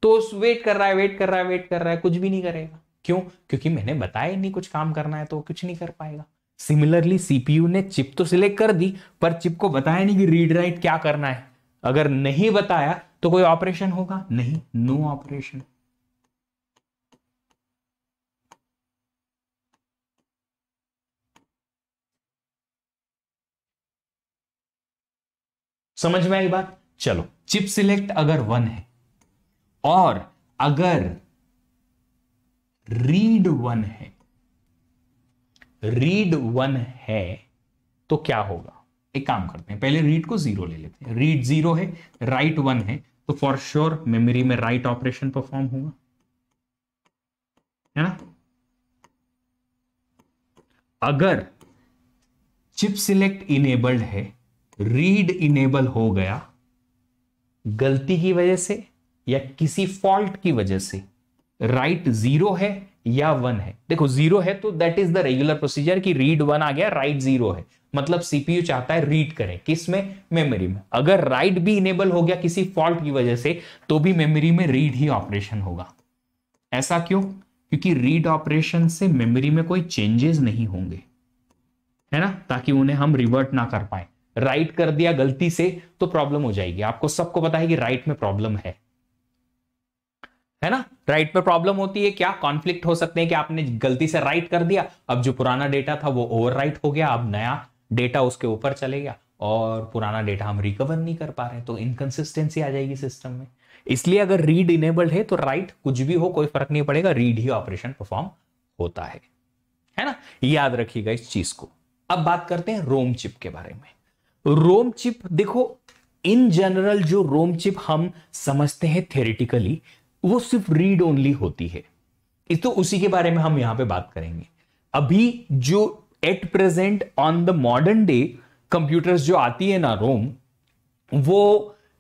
तो वेट कर रहा है वेट कर रहा है वेट कर रहा है कुछ भी नहीं करेगा क्यों क्योंकि मैंने बताया नहीं कुछ काम करना है तो कुछ नहीं कर पाएगा सिमिलरली सीपीयू ने चिप तो सिलेक्ट कर दी पर चिप को बताया नहीं कि रीड राइट क्या करना है अगर नहीं बताया तो कोई ऑपरेशन होगा नहीं नो ऑपरेशन समझ में आई बात चलो चिप सिलेक्ट अगर वन है और अगर रीड वन है रीड वन है तो क्या होगा एक काम करते हैं पहले रीड को जीरो ले लेते हैं रीड जीरो है राइट वन है तो फॉर श्योर मेमोरी में राइट ऑपरेशन परफॉर्म होगा है ना अगर चिप सिलेक्ट इनेबल्ड है रीड इनेबल हो गया गलती की वजह से या किसी फॉल्ट की वजह से राइट जीरो है या वन है देखो जीरो है तो that is the regular procedure कि रीड वन आ गया राइट जीरो है मतलब सीपीयू चाहता है रीड करें किस में मेमोरी में अगर राइट भी इनेबल हो गया किसी फॉल्ट की वजह से तो भी मेमोरी में रीड ही ऑपरेशन होगा ऐसा क्यों क्योंकि रीड ऑपरेशन से मेमोरी में कोई चेंजेस नहीं होंगे है ना ताकि उन्हें हम रिवर्ट ना कर पाए राइट कर दिया गलती से तो प्रॉब्लम हो जाएगी आपको सबको पता है कि राइट में प्रॉब्लम है है ना राइट पे प्रॉब्लम होती है क्या कॉन्फ्लिक्ट हो सकते हैं कि आपने गलती से राइट कर दिया अब जो पुराना डेटा था वो ओवर हो गया अब नया डेटा उसके ऊपर चले गया और पुराना डेटा हम रिकवर नहीं कर पा रहे तो इनकन्सिस्टेंसी आ जाएगी सिस्टम में इसलिए अगर रीड इनेबल्ड है तो राइट कुछ भी हो कोई फर्क नहीं पड़ेगा रीड ही ऑपरेशन परफॉर्म होता है है ना याद रखिएगा इस चीज को अब बात करते हैं रोम चिप के बारे में रोम चिप देखो इन जनरल जो रोम चिप हम समझते हैं थेरेटिकली वो सिर्फ रीड ओनली होती है इस तो उसी के बारे में हम यहां पे बात करेंगे अभी जो at present on the modern day computers जो आती है ना रोम वो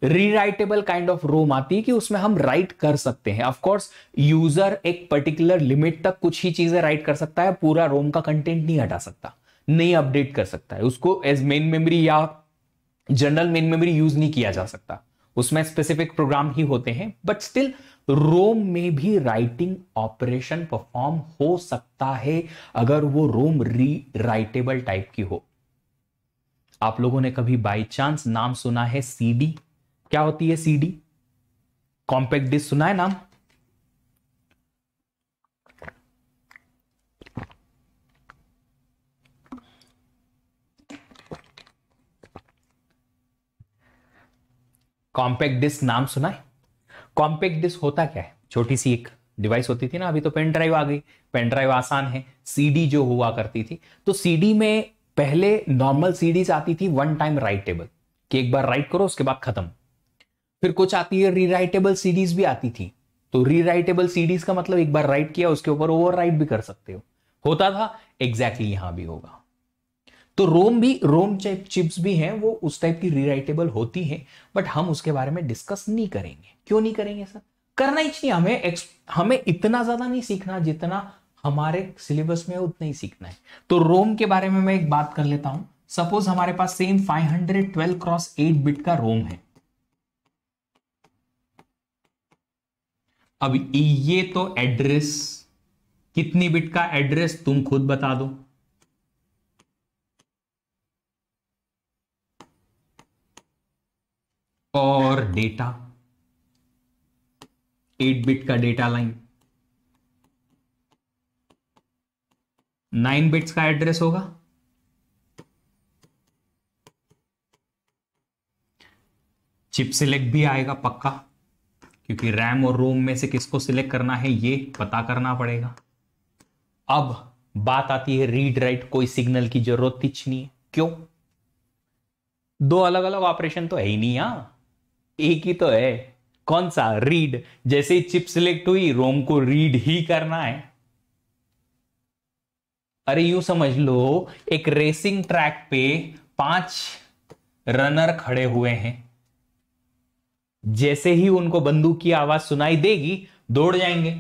रीराइटेबल काइंड ऑफ रोम आती है कि उसमें हम राइट कर सकते हैं ऑफकोर्स यूजर एक पर्टिकुलर लिमिट तक कुछ ही चीजें राइट कर सकता है पूरा रोम का कंटेंट नहीं हटा सकता नहीं अपडेट कर सकता है उसको एज मेन मेमोरी या जनरल मेन मेमोरी यूज नहीं किया जा सकता उसमें स्पेसिफिक प्रोग्राम ही होते हैं बट स्टिल रोम में भी राइटिंग ऑपरेशन परफॉर्म हो सकता है अगर वो रोम री राइटेबल टाइप की हो आप लोगों ने कभी बाई चांस नाम सुना है सीडी क्या होती है सीडी कॉम्पैक्ट डिस्क सुना है नाम कॉम्पैक्ट डिस्क नाम सुना है कॉम्पैक्ट डिस्क होता क्या है छोटी सी एक डिवाइस होती थी ना अभी तो पेन ड्राइव आ गई पेन ड्राइव आसान है सीडी जो हुआ करती थी तो सीडी में पहले नॉर्मल सीडीज आती थी वन टाइम राइटेबल कि एक बार राइट करो उसके बाद खत्म फिर कुछ आती है रीराइटेबल सीडीज भी आती थी तो रीराइटेबल सीडीज का मतलब एक बार राइट किया उसके ऊपर ओवर भी कर सकते हो होता था एग्जैक्टली exactly यहां भी होगा तो रोम भी रोम टाइप चिप्स भी हैं वो उस टाइप की रीराइटेबल होती हैं बट हम उसके बारे में डिस्कस नहीं करेंगे क्यों नहीं करेंगे सर करना ही चाहिए हमें हमें इतना ज़्यादा नहीं सीखना जितना हमारे सिलेबस में उतना ही सीखना है तो रोम के बारे में मैं एक बात कर लेता हूं सपोज हमारे पास सेम 512 क्रॉस 8 बिट का रोम है अब ये तो एड्रेस कितनी बिट का एड्रेस तुम खुद बता दो और डेटा एट बिट का डेटा लाइन नाइन बिट्स का एड्रेस होगा चिप सिलेक्ट भी आएगा पक्का क्योंकि रैम और रोम में से किसको सिलेक्ट करना है ये पता करना पड़ेगा अब बात आती है रीड राइट कोई सिग्नल की जरूरत नहीं है क्यों दो अलग अलग ऑपरेशन तो है ही नहीं यहां एक ही तो है कौन सा रीड जैसे ही चिप सिलेक्ट हुई रोम को रीड ही करना है अरे यू समझ लो एक रेसिंग ट्रैक पे पांच रनर खड़े हुए हैं जैसे ही उनको बंदूक की आवाज सुनाई देगी दौड़ जाएंगे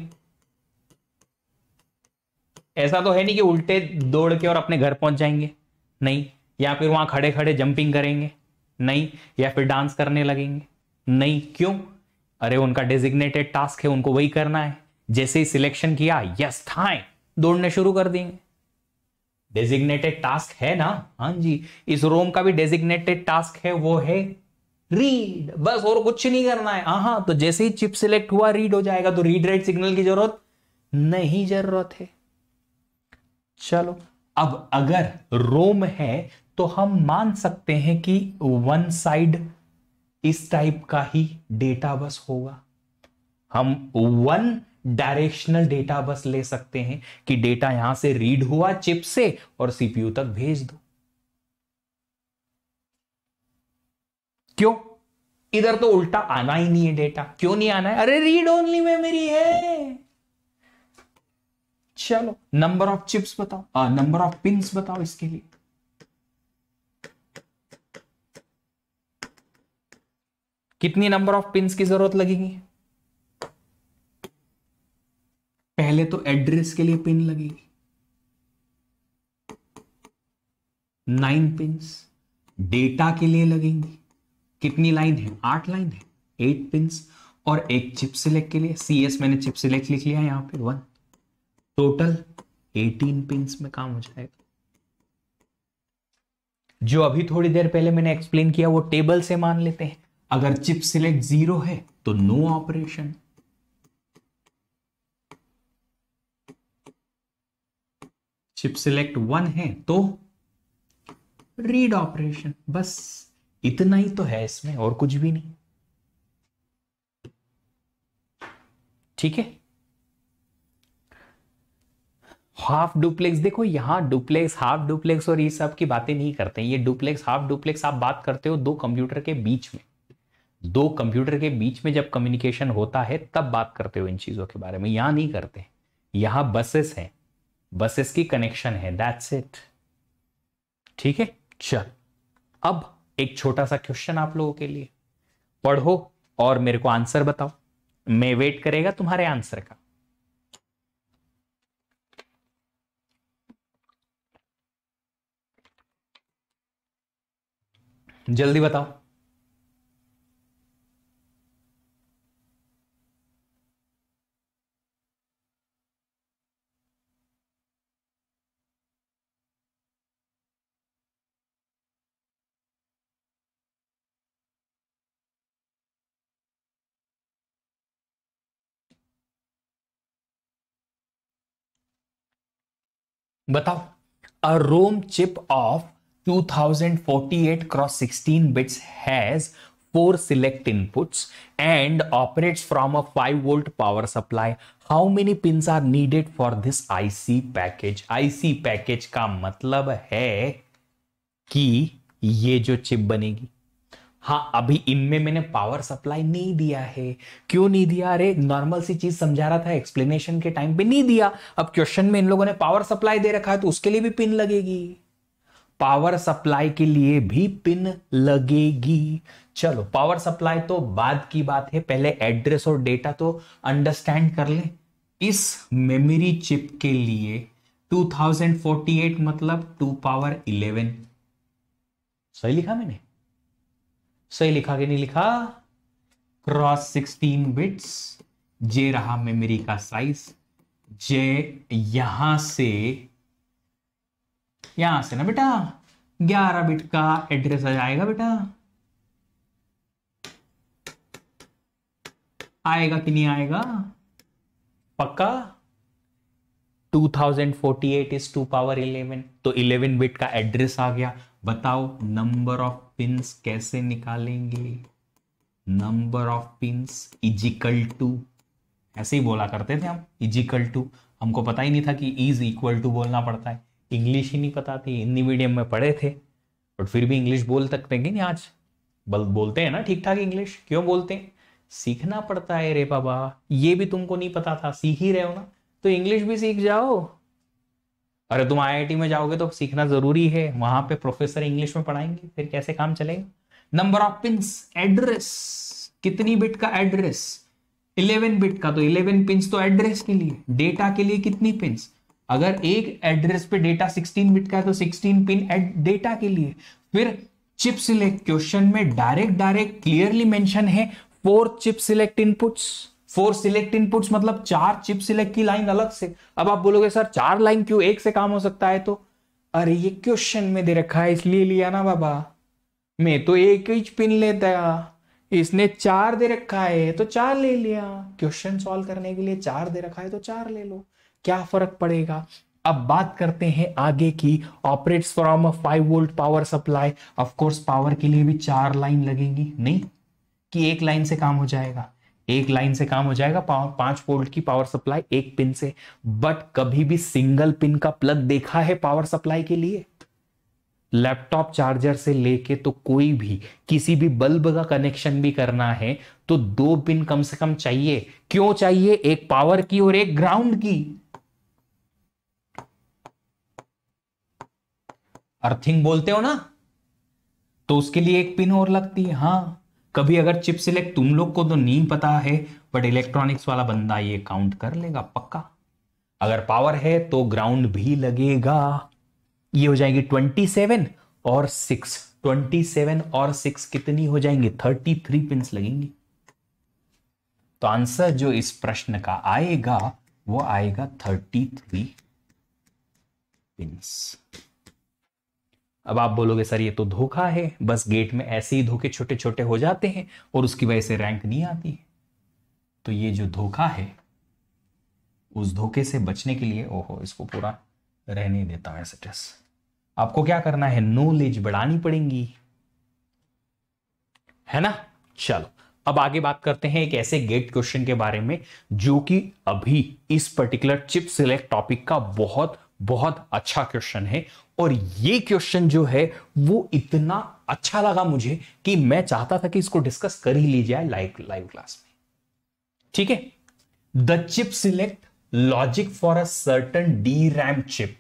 ऐसा तो है नहीं कि उल्टे दौड़ के और अपने घर पहुंच जाएंगे नहीं या फिर वहां खड़े खड़े जंपिंग करेंगे नहीं या फिर डांस करने लगेंगे नहीं क्यों अरे उनका डेजिग्नेटेड टास्क है उनको वही करना है जैसे ही सिलेक्शन किया यस था दौड़ने शुरू कर देंगे डेजिग्नेटेड टास्क है ना हाँ जी इस रोम का भी डेजिग्नेटेड टास्क है वो है रीड बस और कुछ नहीं करना है हाँ, हाँ तो जैसे ही चिप सिलेक्ट हुआ रीड हो जाएगा तो रीड राइट सिग्नल की जरूरत नहीं जरूरत है चलो अब अगर रोम है तो हम मान सकते हैं कि वन साइड इस टाइप का ही डेटा बस होगा हम वन डायरेक्शनल डेटा बस ले सकते हैं कि डेटा यहां से रीड हुआ चिप से और सीपीयू तक भेज दो क्यों इधर तो उल्टा आना ही नहीं है डेटा क्यों नहीं आना है अरे रीड ओनली मेमोरी है चलो नंबर ऑफ चिप्स बताओ नंबर ऑफ पिन बताओ इसके लिए कितनी नंबर ऑफ पिन की जरूरत लगेगी पहले तो एड्रेस के लिए पिन लगेगी नाइन पिन डेटा के लिए लगेंगी कितनी लाइन है आठ लाइन है एट पिन और एक चिप सिलेक्ट के लिए सी एस मैंने चिप सिलेक्ट लिख लिया यहां पे वन टोटल एटीन पिन में काम हो जाएगा जो अभी थोड़ी देर पहले मैंने एक्सप्लेन किया वो टेबल से मान लेते हैं अगर चिप सिलेक्ट जीरो है तो no operation chip select one है तो रीड ऑपरेशन बस इतना ही तो है इसमें और कुछ भी नहीं ठीक है हाफ डुप्लेक्स देखो यहां डुप्लेक्स हाफ डुप्लेक्स और ये सब की बातें नहीं करते ये डुप्लेक्स हाफ डुप्लेक्स आप बात करते हो दो कंप्यूटर के बीच में दो कंप्यूटर के बीच में जब कम्युनिकेशन होता है तब बात करते हो इन चीज़ों के बारे में यहां नहीं करते यहां बसेस हैं बसेस की कनेक्शन है दैट्स इट ठीक है चल अब एक छोटा सा क्वेश्चन आप लोगों के लिए पढ़ो और मेरे को आंसर बताओ मैं वेट करेगा तुम्हारे आंसर का जल्दी बताओ बताओ a ROM chip of 2048 cross 16 bits has four select inputs and operates from a five volt power supply how many pin are needed for this IC package IC package का मतलब है कि ये जो चिप बनेगी हाँ अभी इनमें मैंने पावर सप्लाई नहीं दिया है क्यों नहीं दिया अरे नॉर्मल सी चीज समझा रहा था एक्सप्लेनेशन के टाइम पे नहीं दिया अब क्वेश्चन में इन लोगों ने पावर सप्लाई दे रखा है तो उसके लिए भी पिन लगेगी पावर सप्लाई के लिए भी पिन लगेगी चलो पावर सप्लाई तो बाद की बात है पहले एड्रेस और डेटा तो अंडरस्टैंड कर ले इस मेमोरी चिप के लिए 2048 मतलब 2 पावर 11 सही लिखा मैंने सही लिखा कि नहीं लिखा क्रॉस सिक्सटीन बिट्स जे रहा मेमोरी का साइज जे यहां से यहां से ना बेटा ग्यारह बिट का एड्रेस आ जाएगा बेटा आएगा कि नहीं आएगा पक्का 2048 इज टू पावर 11 तो 11 बिट का एड्रेस आ गया बताओ नंबर ऑफ पिंस कैसे निकालेंगे number of pins is equal to ऐसे ही बोला करते थे हम इजिकल टू हमको पता ही नहीं था कि इज इक्वल टू बोलना पड़ता है इंग्लिश ही नहीं पता थी हिंदी मीडियम में पढ़े थे बट फिर भी इंग्लिश बोल सकते हैं कि नहीं आज बल बोलते हैं ना ठीक ठाक इंग्लिश क्यों बोलते हैं सीखना पड़ता है रे बाबा ये भी तुमको नहीं पता था सीख ही रहे हो ना तो इंग्लिश भी सीख जाओ अरे तुम आईआईटी में जाओगे तो सीखना जरूरी है वहां पे प्रोफेसर इंग्लिश में पढ़ाएंगे फिर कैसे काम चलेगा नंबर ऑफ पिंस एड्रेस कितनी बिट का एड्रेस 11 बिट का तो 11 पिंस तो एड्रेस के लिए डेटा के लिए कितनी पिंस अगर एक एड्रेस पे डेटा 16 बिट का है तो 16 पिन डेटा के लिए फिर चिप सिलेक्ट क्वेश्चन में डायरेक्ट डायरेक्ट क्लियरली मेंशन है four chip select inputs four select inputs मतलब चार चिप सिलेक्ट की लाइन अलग से अब आप बोलोगे सर चार लाइन क्यों एक से काम हो सकता है तो अरे ये क्वेश्चन में दे रखा है इसलिए लिया ना बाबा मैं तो एक ही पिन लेता इसने चार दे रखा है तो चार ले लिया क्वेश्चन सॉल्व करने के लिए चार दे रखा है तो चार ले लो क्या फर्क पड़ेगा अब बात करते हैं आगे की operates from a five volt power supply of course power के लिए भी चार लाइन लगेंगी नहीं कि एक लाइन से काम हो जाएगा एक लाइन से काम हो जाएगा पांच वोल्ट की पावर सप्लाई एक पिन से बट कभी भी सिंगल पिन का प्लग देखा है पावर सप्लाई के लिए लैपटॉप चार्जर से लेके तो कोई भी किसी भी बल्ब का कनेक्शन भी करना है तो दो पिन कम से कम चाहिए क्यों चाहिए एक पावर की और एक ग्राउंड की अर्थिंग बोलते हो ना तो उसके लिए एक पिन और लगती है हाँ कभी अगर चिप सिलेक्ट तुम लोग को तो नहीं पता है बट इलेक्ट्रॉनिक्स वाला बंदा ये काउंट कर लेगा पक्का अगर पावर है तो ग्राउंड भी लगेगा ये हो जाएगी ट्वेंटी सेवन और सिक्स ट्वेंटी सेवन और सिक्स कितनी हो जाएंगे थर्टी थ्री पिंस लगेंगे तो आंसर जो इस प्रश्न का आएगा वो आएगा थर्टी थ्री पिंस अब आप बोलोगे सर ये तो धोखा है बस गेट में ऐसे ही धोखे छोटे छोटे हो जाते हैं और उसकी वजह से रैंक नहीं आती है तो ये जो धोखा है उस धोखे से बचने के लिए ओहो इसको पूरा रहने देता हूं एसेटस आपको क्या करना है नॉलेज बढ़ानी पड़ेगी है ना चलो अब आगे बात करते हैं एक ऐसे गेट क्वेश्चन के बारे में जो कि अभी इस पर्टिकुलर चिप सिलेक्ट टॉपिक का बहुत बहुत अच्छा क्वेश्चन है और ये क्वेश्चन जो है वो इतना अच्छा लगा मुझे कि मैं चाहता था कि इसको डिस्कस कर ही ली जाए लाइव लाइव क्लास में ठीक है the chip select logic for a certain D RAM chip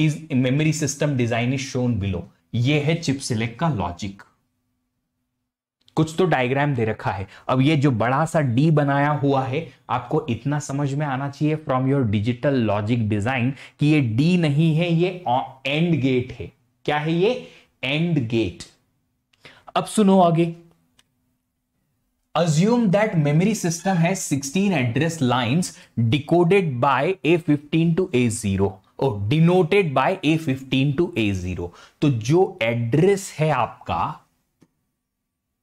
is memory system design is shown below ये है चिप सिलेक्ट का लॉजिक कुछ तो डायग्राम दे रखा है अब ये जो बड़ा सा डी बनाया हुआ है आपको इतना समझ में आना चाहिए from your digital logic design कि ये डी नहीं है ये एंड गेट है क्या है ये एंड गेट अब सुनो आगे अज्यूम दैट मेमोरी सिस्टम है 16 address lines address lines decoded by A15 to A0 और A fifteen to A zero तो जो एड्रेस है आपका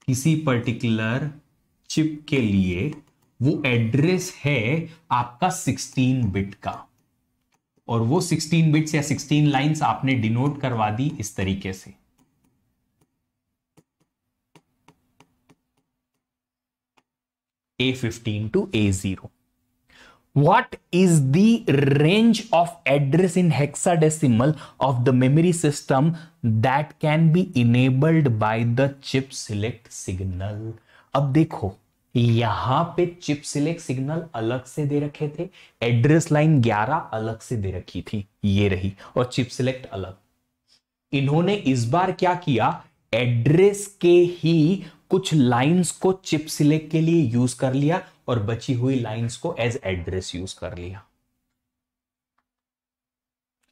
किसी पर्टिकुलर चिप के लिए वो एड्रेस है आपका 16 बिट का और वो 16 बिट्स या 16 लाइंस आपने डिनोट करवा दी इस तरीके से A fifteen to A zero What is the range of address in hexadecimal of the memory system that can be enabled by the chip select signal? अब देखो यहां पे चिप सिलेक्ट सिग्नल अलग से दे रखे थे एड्रेस लाइन 11 अलग से दे रखी थी ये रही और चिप सिलेक्ट अलग इन्होंने इस बार क्या किया एड्रेस के ही कुछ लाइंस को चिप सिलेक्ट के लिए यूज कर लिया और बची हुई लाइंस को एज एड्रेस यूज कर लिया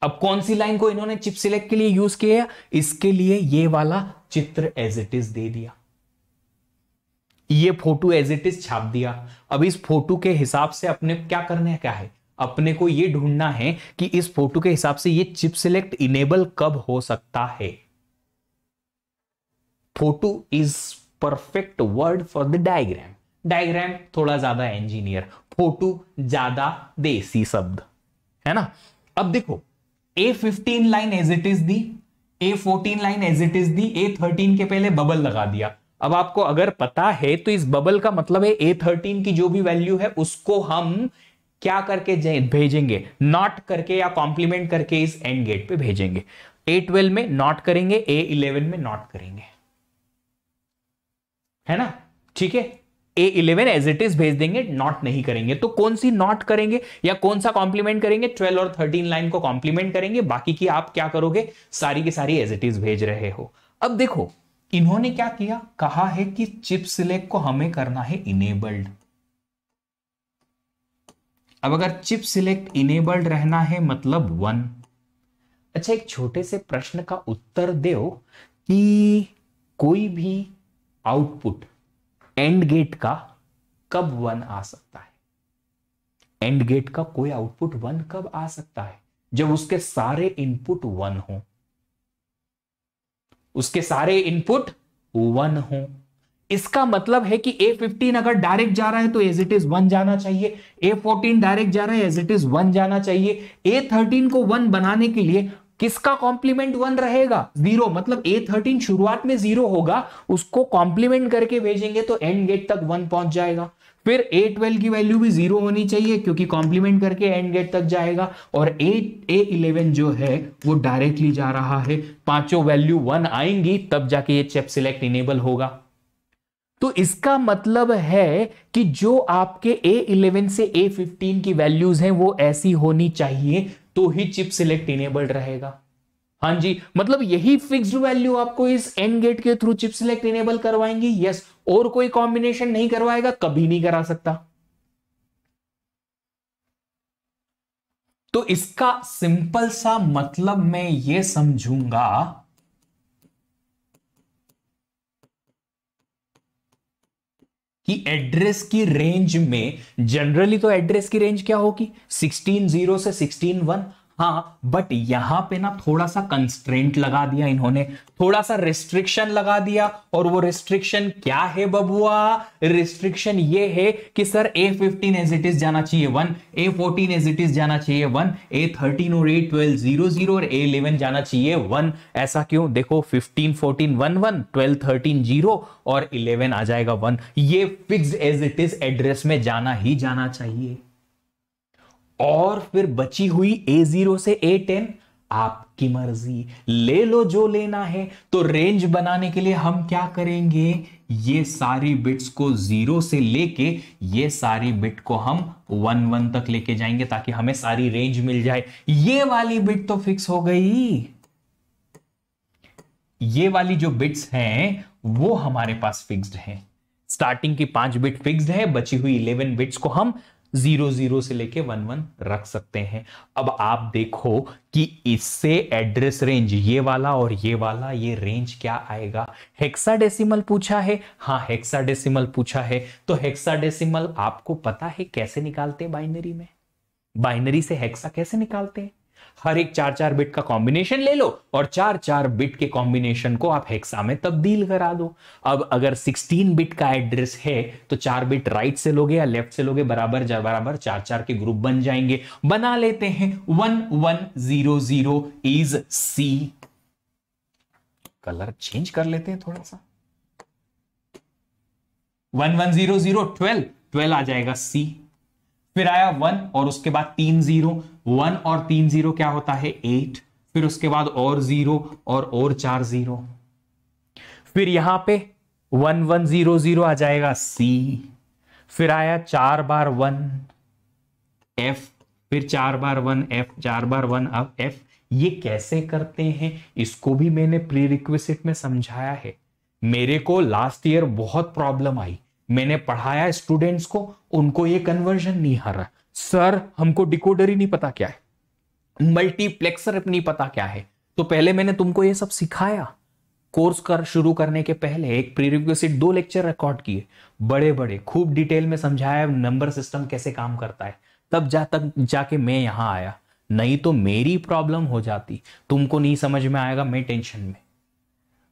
अब कौन सी लाइन को इन्होंने चिप सिलेक्ट के लिए यूज किया इसके लिए ये वाला चित्र एज इट इज दे दिया ये फोटो एज इट इज छाप दिया अब इस फोटो के हिसाब से अपने क्या करने क्या है अपने को ये ढूंढना है कि इस फोटो के हिसाब से ये चिप सिलेक्ट इनेबल कब हो सकता है photo is perfect word for the diagram diagram थोड़ा ज्यादा इंजीनियर फोटो ज्यादा देसी शब्द है ना अब देखो A fifteen line as it is दी A fourteen line as it is दी ए थर्टीन के पहले बबल लगा दिया अब आपको अगर पता है तो इस बबल का मतलब है ए थर्टीन की जो भी वैल्यू है उसको हम क्या करके भेजेंगे नॉट करके या कॉम्प्लीमेंट करके इस एंड गेट पे भेजेंगे ए ट्वेल्व में नॉट करेंगे ए इलेवन में नॉट करेंगे है ना ठीक है A eleven as it is भेज देंगे नॉट नहीं करेंगे तो कौन सी नॉट करेंगे या कौन सा कॉम्प्लीमेंट करेंगे ट्वेल्व और थर्टीन लाइन को कॉम्प्लीमेंट करेंगे बाकी की आप क्या करोगे सारी की सारी एज इट इज भेज रहे हो अब देखो इन्होंने क्या किया कहा है कि चिप सिलेक्ट को हमें करना है इनेबल्ड अब अगर चिप सिलेक्ट इनेबल्ड रहना है मतलब वन अच्छा एक छोटे से प्रश्न का उत्तर दो कि कोई भी आउटपुट एंड गेट का कब वन आ सकता है एंड गेट का कोई आउटपुट वन कब आ सकता है जब उसके सारे इनपुट वन हो उसके सारे इनपुट वन हो इसका मतलब है कि ए फिफ्टीन अगर डायरेक्ट जा रहा है तो एज इट इज वन जाना चाहिए ए फोर्टीन डायरेक्ट जा रहा है एज इट इज वन जाना चाहिए ए थर्टीन को वन बनाने के लिए किसका कॉम्प्लीमेंट वन रहेगा जीरो मतलब ए थर्टीन शुरुआत में जीरो होगा उसको कॉम्प्लीमेंट करके भेजेंगे तो एंड गेट तक वन पहुंच जाएगा फिर ए ट्वेल्व की वैल्यू भी जीरो होनी चाहिए क्योंकि कॉम्प्लीमेंट करके एंड गेट तक जाएगा और ए ए इलेवन जो है वो डायरेक्टली जा रहा है पांचों वैल्यू वन आएंगी तब जाके ये चेप सिलेक्ट इनेबल होगा तो इसका मतलब है कि जो आपके A11 से A15 की वैल्यूज हैं वो ऐसी होनी चाहिए तो ही चिप सिलेक्ट इनेबल्ड रहेगा हाँ जी मतलब यही फिक्स्ड वैल्यू आपको इस एंड गेट के थ्रू चिप सिलेक्ट इनेबल करवाएंगे यस और कोई कॉम्बिनेशन नहीं करवाएगा कभी नहीं करा सकता तो इसका सिंपल सा मतलब मैं ये समझूंगा कि एड्रेस की रेंज में जनरली तो एड्रेस की रेंज क्या होगी 16.0 जीरो से 16.1 वन हाँ बट हाँ, यहां पे ना थोड़ा सा कंस्ट्रेंट लगा दिया इन्होंने थोड़ा सा रिस्ट्रिक्शन लगा दिया और वो रिस्ट्रिक्शन क्या है बबुआ रिस्ट्रिक्शन ये है कि sir A fifteen as it is जाना चाहिए one A fourteen as it is जाना चाहिए वन ए थर्टीन और ए ट्वेल्व जीरो जीरो और ए इलेवन जाना चाहिए वन ऐसा क्यों देखो fifteen fourteen one one twelve thirteen zero और इलेवन आ जाएगा वन ये fix as it is address में जाना ही जाना चाहिए और फिर बची हुई ए जीरो से ए टेन आपकी मर्जी ले लो जो लेना है तो रेंज बनाने के लिए हम क्या करेंगे ये सारी बिट्स को जीरो से लेके ये सारी बिट को हम वन वन तक लेके जाएंगे ताकि हमें सारी रेंज मिल जाए ये वाली बिट तो फिक्स हो गई ये वाली जो बिट्स हैं वो हमारे पास फिक्स्ड हैं स्टार्टिंग की पांच बिट फिक्स्ड है बची हुई इलेवन बिट्स को हम जीरो जीरो से लेके वन वन रख सकते हैं अब आप देखो कि इससे एड्रेस रेंज ये वाला और ये वाला ये रेंज क्या आएगा हेक्साडेसिमल पूछा है हाँ हेक्साडेसिमल पूछा है तो हेक्साडेसिमल आपको पता है कैसे निकालते हैं बाइनरी में बाइनरी से हेक्सा कैसे निकालते हैं हर एक चार चार बिट का कॉम्बिनेशन ले लो और चार चार बिट के कॉम्बिनेशन को आप हेक्सा में तब्दील करा दो अब अगर 16 बिट का एड्रेस है तो चार बिट राइट से लोगे या लेफ्ट से लोगे बराबर जा बराबर चार चार के ग्रुप बन जाएंगे बना लेते हैं one one zero zero is C colour change कर लेते हैं थोड़ा सा one one zero zero twelve twelve आ जाएगा सी फिर आया वन और उसके बाद तीन जीरो वन और तीन जीरो क्या होता है एट फिर उसके बाद और जीरो और और चार जीरो फिर यहां पे वन वन जीरो जीरो आ जाएगा सी फिर आया चार बार वन एफ फिर चार बार वन एफ चार बार वन अब एफ ये कैसे करते हैं इसको भी मैंने प्री रिक्वेस्ट में समझाया है मेरे को लास्ट ईयर बहुत प्रॉब्लम आई मैंने पढ़ाया स्टूडेंट्स को उनको ये कन्वर्जन नहीं हारा रहा सर हमको डिकोडर ही नहीं पता क्या है मल्टीप्लेक्सर नहीं पता क्या है तो पहले मैंने तुमको ये सब सिखाया कोर्स कर शुरू करने के पहले एक प्रीरिक्वेस्ट दो लेक्चर रिकॉर्ड किए बड़े बड़े खूब डिटेल में समझाया नंबर सिस्टम कैसे काम करता है तब जा तक जाके मैं यहां आया नहीं तो मेरी प्रॉब्लम हो जाती तुमको नहीं समझ में आएगा मैं टेंशन में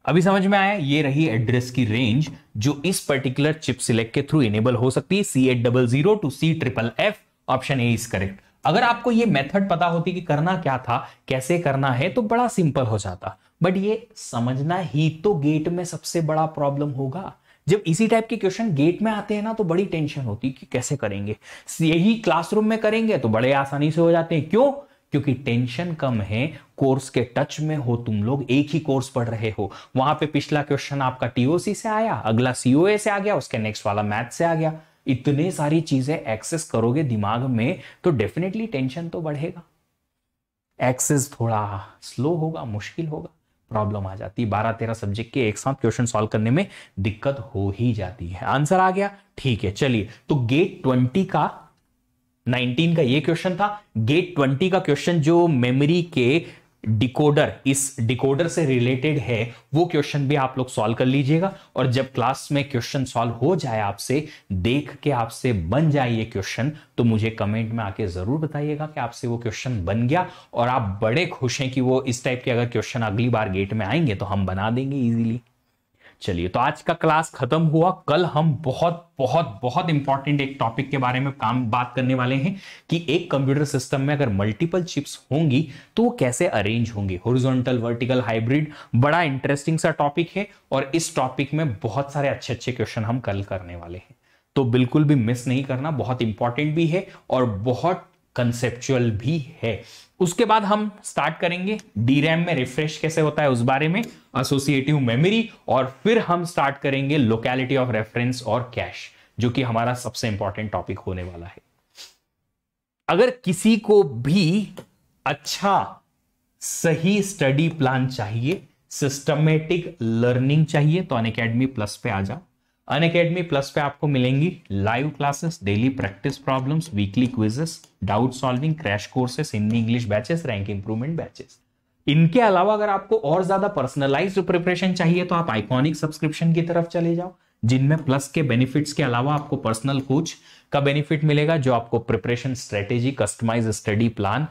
अभी समझ में आया ये रही एड्रेस की रेंज जो इस पर्टिकुलर चिप सिलेक्ट के थ्रू इनेबल हो सकती है C eight double zero to C triple F option A is correct अगर आपको ये मेथड पता होती कि करना क्या था कैसे करना है तो बड़ा सिंपल हो जाता बट ये समझना ही तो गेट में सबसे बड़ा प्रॉब्लम होगा जब इसी टाइप के क्वेश्चन गेट में आते हैं ना तो बड़ी टेंशन होती कि कैसे करेंगे यही क्लासरूम में करेंगे तो बड़े आसानी से हो जाते हैं क्यों क्योंकि टेंशन कम है कोर्स के टच में हो तुम लोग एक ही कोर्स पढ़ रहे हो वहां पे पिछला क्वेश्चन आपका टीओसी से आया अगला सीओए से आ गया उसके नेक्स्ट वाला मैथ से आ गया इतने सारी चीजें एक्सेस करोगे दिमाग में तो डेफिनेटली टेंशन तो बढ़ेगा एक्सेस थोड़ा स्लो होगा मुश्किल होगा प्रॉब्लम आ जाती है बारह तेरह सब्जेक्ट के एक साथ क्वेश्चन सॉल्व करने में दिक्कत हो ही जाती है आंसर आ गया ठीक है चलिए तो गेट ट्वेंटी का 19 का ये क्वेश्चन था गेट 20 का क्वेश्चन जो मेमोरी के डिकोडर इस डिकोडर से रिलेटेड है वो क्वेश्चन भी आप लोग सॉल्व कर लीजिएगा और जब क्लास में क्वेश्चन सॉल्व हो जाए आपसे देख के आपसे बन जाए ये क्वेश्चन तो मुझे कमेंट में आके जरूर बताइएगा कि आपसे वो क्वेश्चन बन गया और आप बड़े खुश हैं कि वो इस टाइप के अगर क्वेश्चन अगली बार गेट में आएंगे तो हम बना देंगे इजीली चलिए तो आज का क्लास खत्म हुआ कल हम बहुत बहुत बहुत इंपॉर्टेंट एक टॉपिक के बारे में काम बात करने वाले हैं कि एक कंप्यूटर सिस्टम में अगर मल्टीपल चिप्स होंगी तो वो कैसे अरेंज होंगे होरिजोनटल वर्टिकल हाइब्रिड बड़ा इंटरेस्टिंग सा टॉपिक है और इस टॉपिक में बहुत सारे अच्छे अच्छे क्वेश्चन हम कल करने वाले हैं तो बिल्कुल भी मिस नहीं करना बहुत इंपॉर्टेंट भी है और बहुत कंसेप्चुअल भी है उसके बाद हम स्टार्ट करेंगे डी रैम में रिफ्रेश कैसे होता है उस बारे में एसोसिएटिव मेमोरी और फिर हम स्टार्ट करेंगे लोकेलिटी ऑफ रेफरेंस और कैश जो कि हमारा सबसे इंपॉर्टेंट टॉपिक होने वाला है अगर किसी को भी अच्छा सही स्टडी प्लान चाहिए सिस्टमेटिक लर्निंग चाहिए तो अन प्लस पे आ जाओ अन अकेडमी प्लस पे आपको मिलेंगी live classes daily practice problems weekly quizzes doubt solving crash courses Hindi English batches rank improvement batches इनके अलावा अगर आपको और ज्यादा पर्सनलाइज प्रिपरेशन चाहिए तो आप आइकॉनिक सब्सक्रिप्शन की तरफ चले जाओ जिनमें प्लस के बेनिफिट्स के अलावा आपको पर्सनल कोच का बेनिफिट मिलेगा जो आपको preparation strategy customise study plan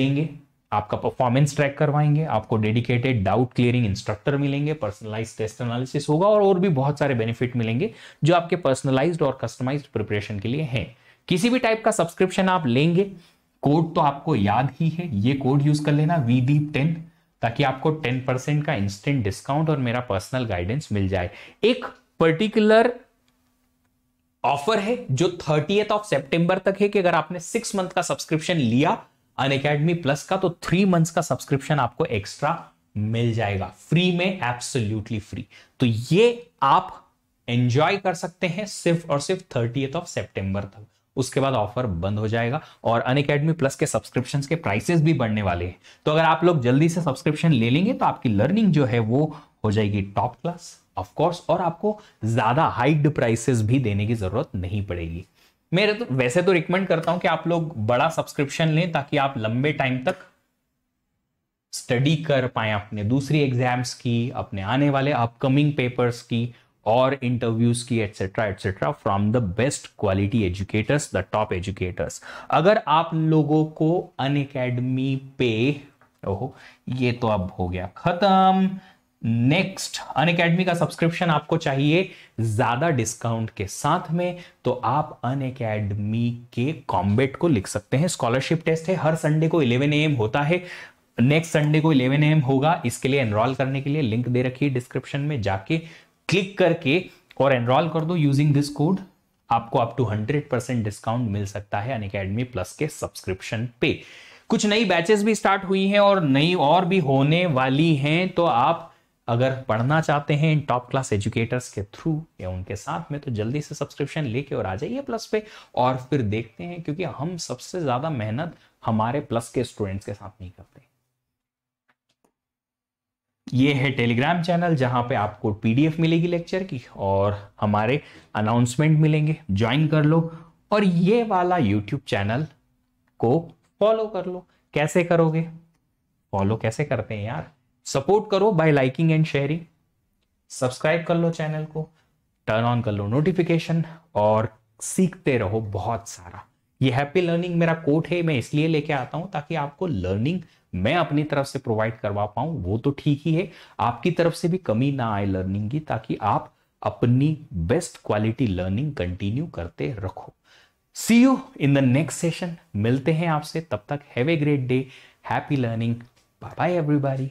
देंगे आपका परफॉर्मेंस ट्रैक करवाएंगे आपको डेडिकेटेड डाउट क्लियरिंग इंस्ट्रक्टर मिलेंगे पर्सनलाइज टेस्ट एनालिसिस होगा और और भी बहुत सारे बेनिफिट मिलेंगे जो आपके पर्सनलाइज्ड और कस्टमाइज्ड प्रिपरेशन के लिए हैं किसी भी टाइप का सब्सक्रिप्शन आप लेंगे कोड तो आपको याद ही है ये कोड यूज कर लेना वी टेन e ताकि आपको टेन परसेंट का इंस्टेंट डिस्काउंट और मेरा पर्सनल गाइडेंस मिल जाए एक पर्टिकुलर ऑफर है जो थर्टी ऑफ सेप्टेंबर तक है कि अगर आपने सिक्स मंथ का सब्सक्रिप्शन लिया अन अकेडमी प्लस का तो थ्री मंथ्स का सब्सक्रिप्शन आपको एक्स्ट्रा मिल जाएगा फ्री में एब्सोल्यूटली फ्री तो ये आप एंजॉय कर सकते हैं सिर्फ और सिर्फ थर्टी ऑफ सेप्टेंबर तक उसके बाद ऑफर बंद हो जाएगा और अन अकेडमी प्लस के सब्सक्रिप्शन के प्राइसेस भी बढ़ने वाले हैं तो अगर आप लोग जल्दी से सब्सक्रिप्शन ले लेंगे तो आपकी लर्निंग जो है वो हो जाएगी टॉप क्लास ऑफ कोर्स और आपको ज्यादा हाइड प्राइसेस भी देने की जरूरत नहीं पड़ेगी मेरे तो वैसे तो रिकमेंड करता हूं कि आप लोग बड़ा सब्सक्रिप्शन लें ताकि आप लंबे टाइम तक स्टडी कर पाए अपने दूसरी एग्जाम्स की अपने आने वाले अपकमिंग पेपर्स की और इंटरव्यूज की etcetera etcetera from the best quality educators the top educators अगर आप लोगों को अन पे ओहो ये तो अब हो गया खत्म नेक्स्ट अन अकेडमी का सब्सक्रिप्शन आपको चाहिए ज्यादा डिस्काउंट के साथ में तो आप अन अकेडमी के कॉम्बेट को लिख सकते हैं स्कॉलरशिप टेस्ट है हर संडे को 11 एम होता है नेक्स्ट संडे को 11 एम होगा इसके लिए एनरोल करने के लिए लिंक दे रखी है डिस्क्रिप्शन में जाके क्लिक करके और एनरोल कर दो यूजिंग दिस कोड आपको up to hundred percent discount मिल सकता है अन अकेडमी प्लस के सब्सक्रिप्शन पे कुछ नई बैचेस भी स्टार्ट हुई हैं और नई और भी होने वाली हैं तो आप अगर पढ़ना चाहते हैं इन टॉप क्लास एजुकेटर्स के थ्रू या उनके साथ में तो जल्दी से सब्सक्रिप्शन लेके और आ जाइए प्लस पे और फिर देखते हैं क्योंकि हम सबसे ज़्यादा मेहनत हमारे प्लस के स्टूडेंट्स के साथ नहीं करते ये है टेलीग्राम चैनल जहां पे आपको पीडीएफ मिलेगी लेक्चर की और हमारे अनाउंसमेंट मिलेंगे ज्वाइन कर लो और ये वाला यूट्यूब चैनल को फॉलो कर लो कैसे करोगे फॉलो कैसे करते हैं यार सपोर्ट करो by liking and sharing subscribe कर लो चैनल को टर्न ऑन कर लो नोटिफिकेशन और सीखते रहो बहुत सारा ये हैप्पी लर्निंग मेरा कोट है मैं इसलिए लेके आता हूं ताकि आपको लर्निंग मैं अपनी तरफ से प्रोवाइड करवा पाऊं वो तो ठीक ही है आपकी तरफ से भी कमी ना आए लर्निंग की ताकि आप अपनी बेस्ट क्वालिटी लर्निंग कंटिन्यू करते रखो see you in the next session मिलते हैं आपसे तब तक have a great day happy learning bye bye everybody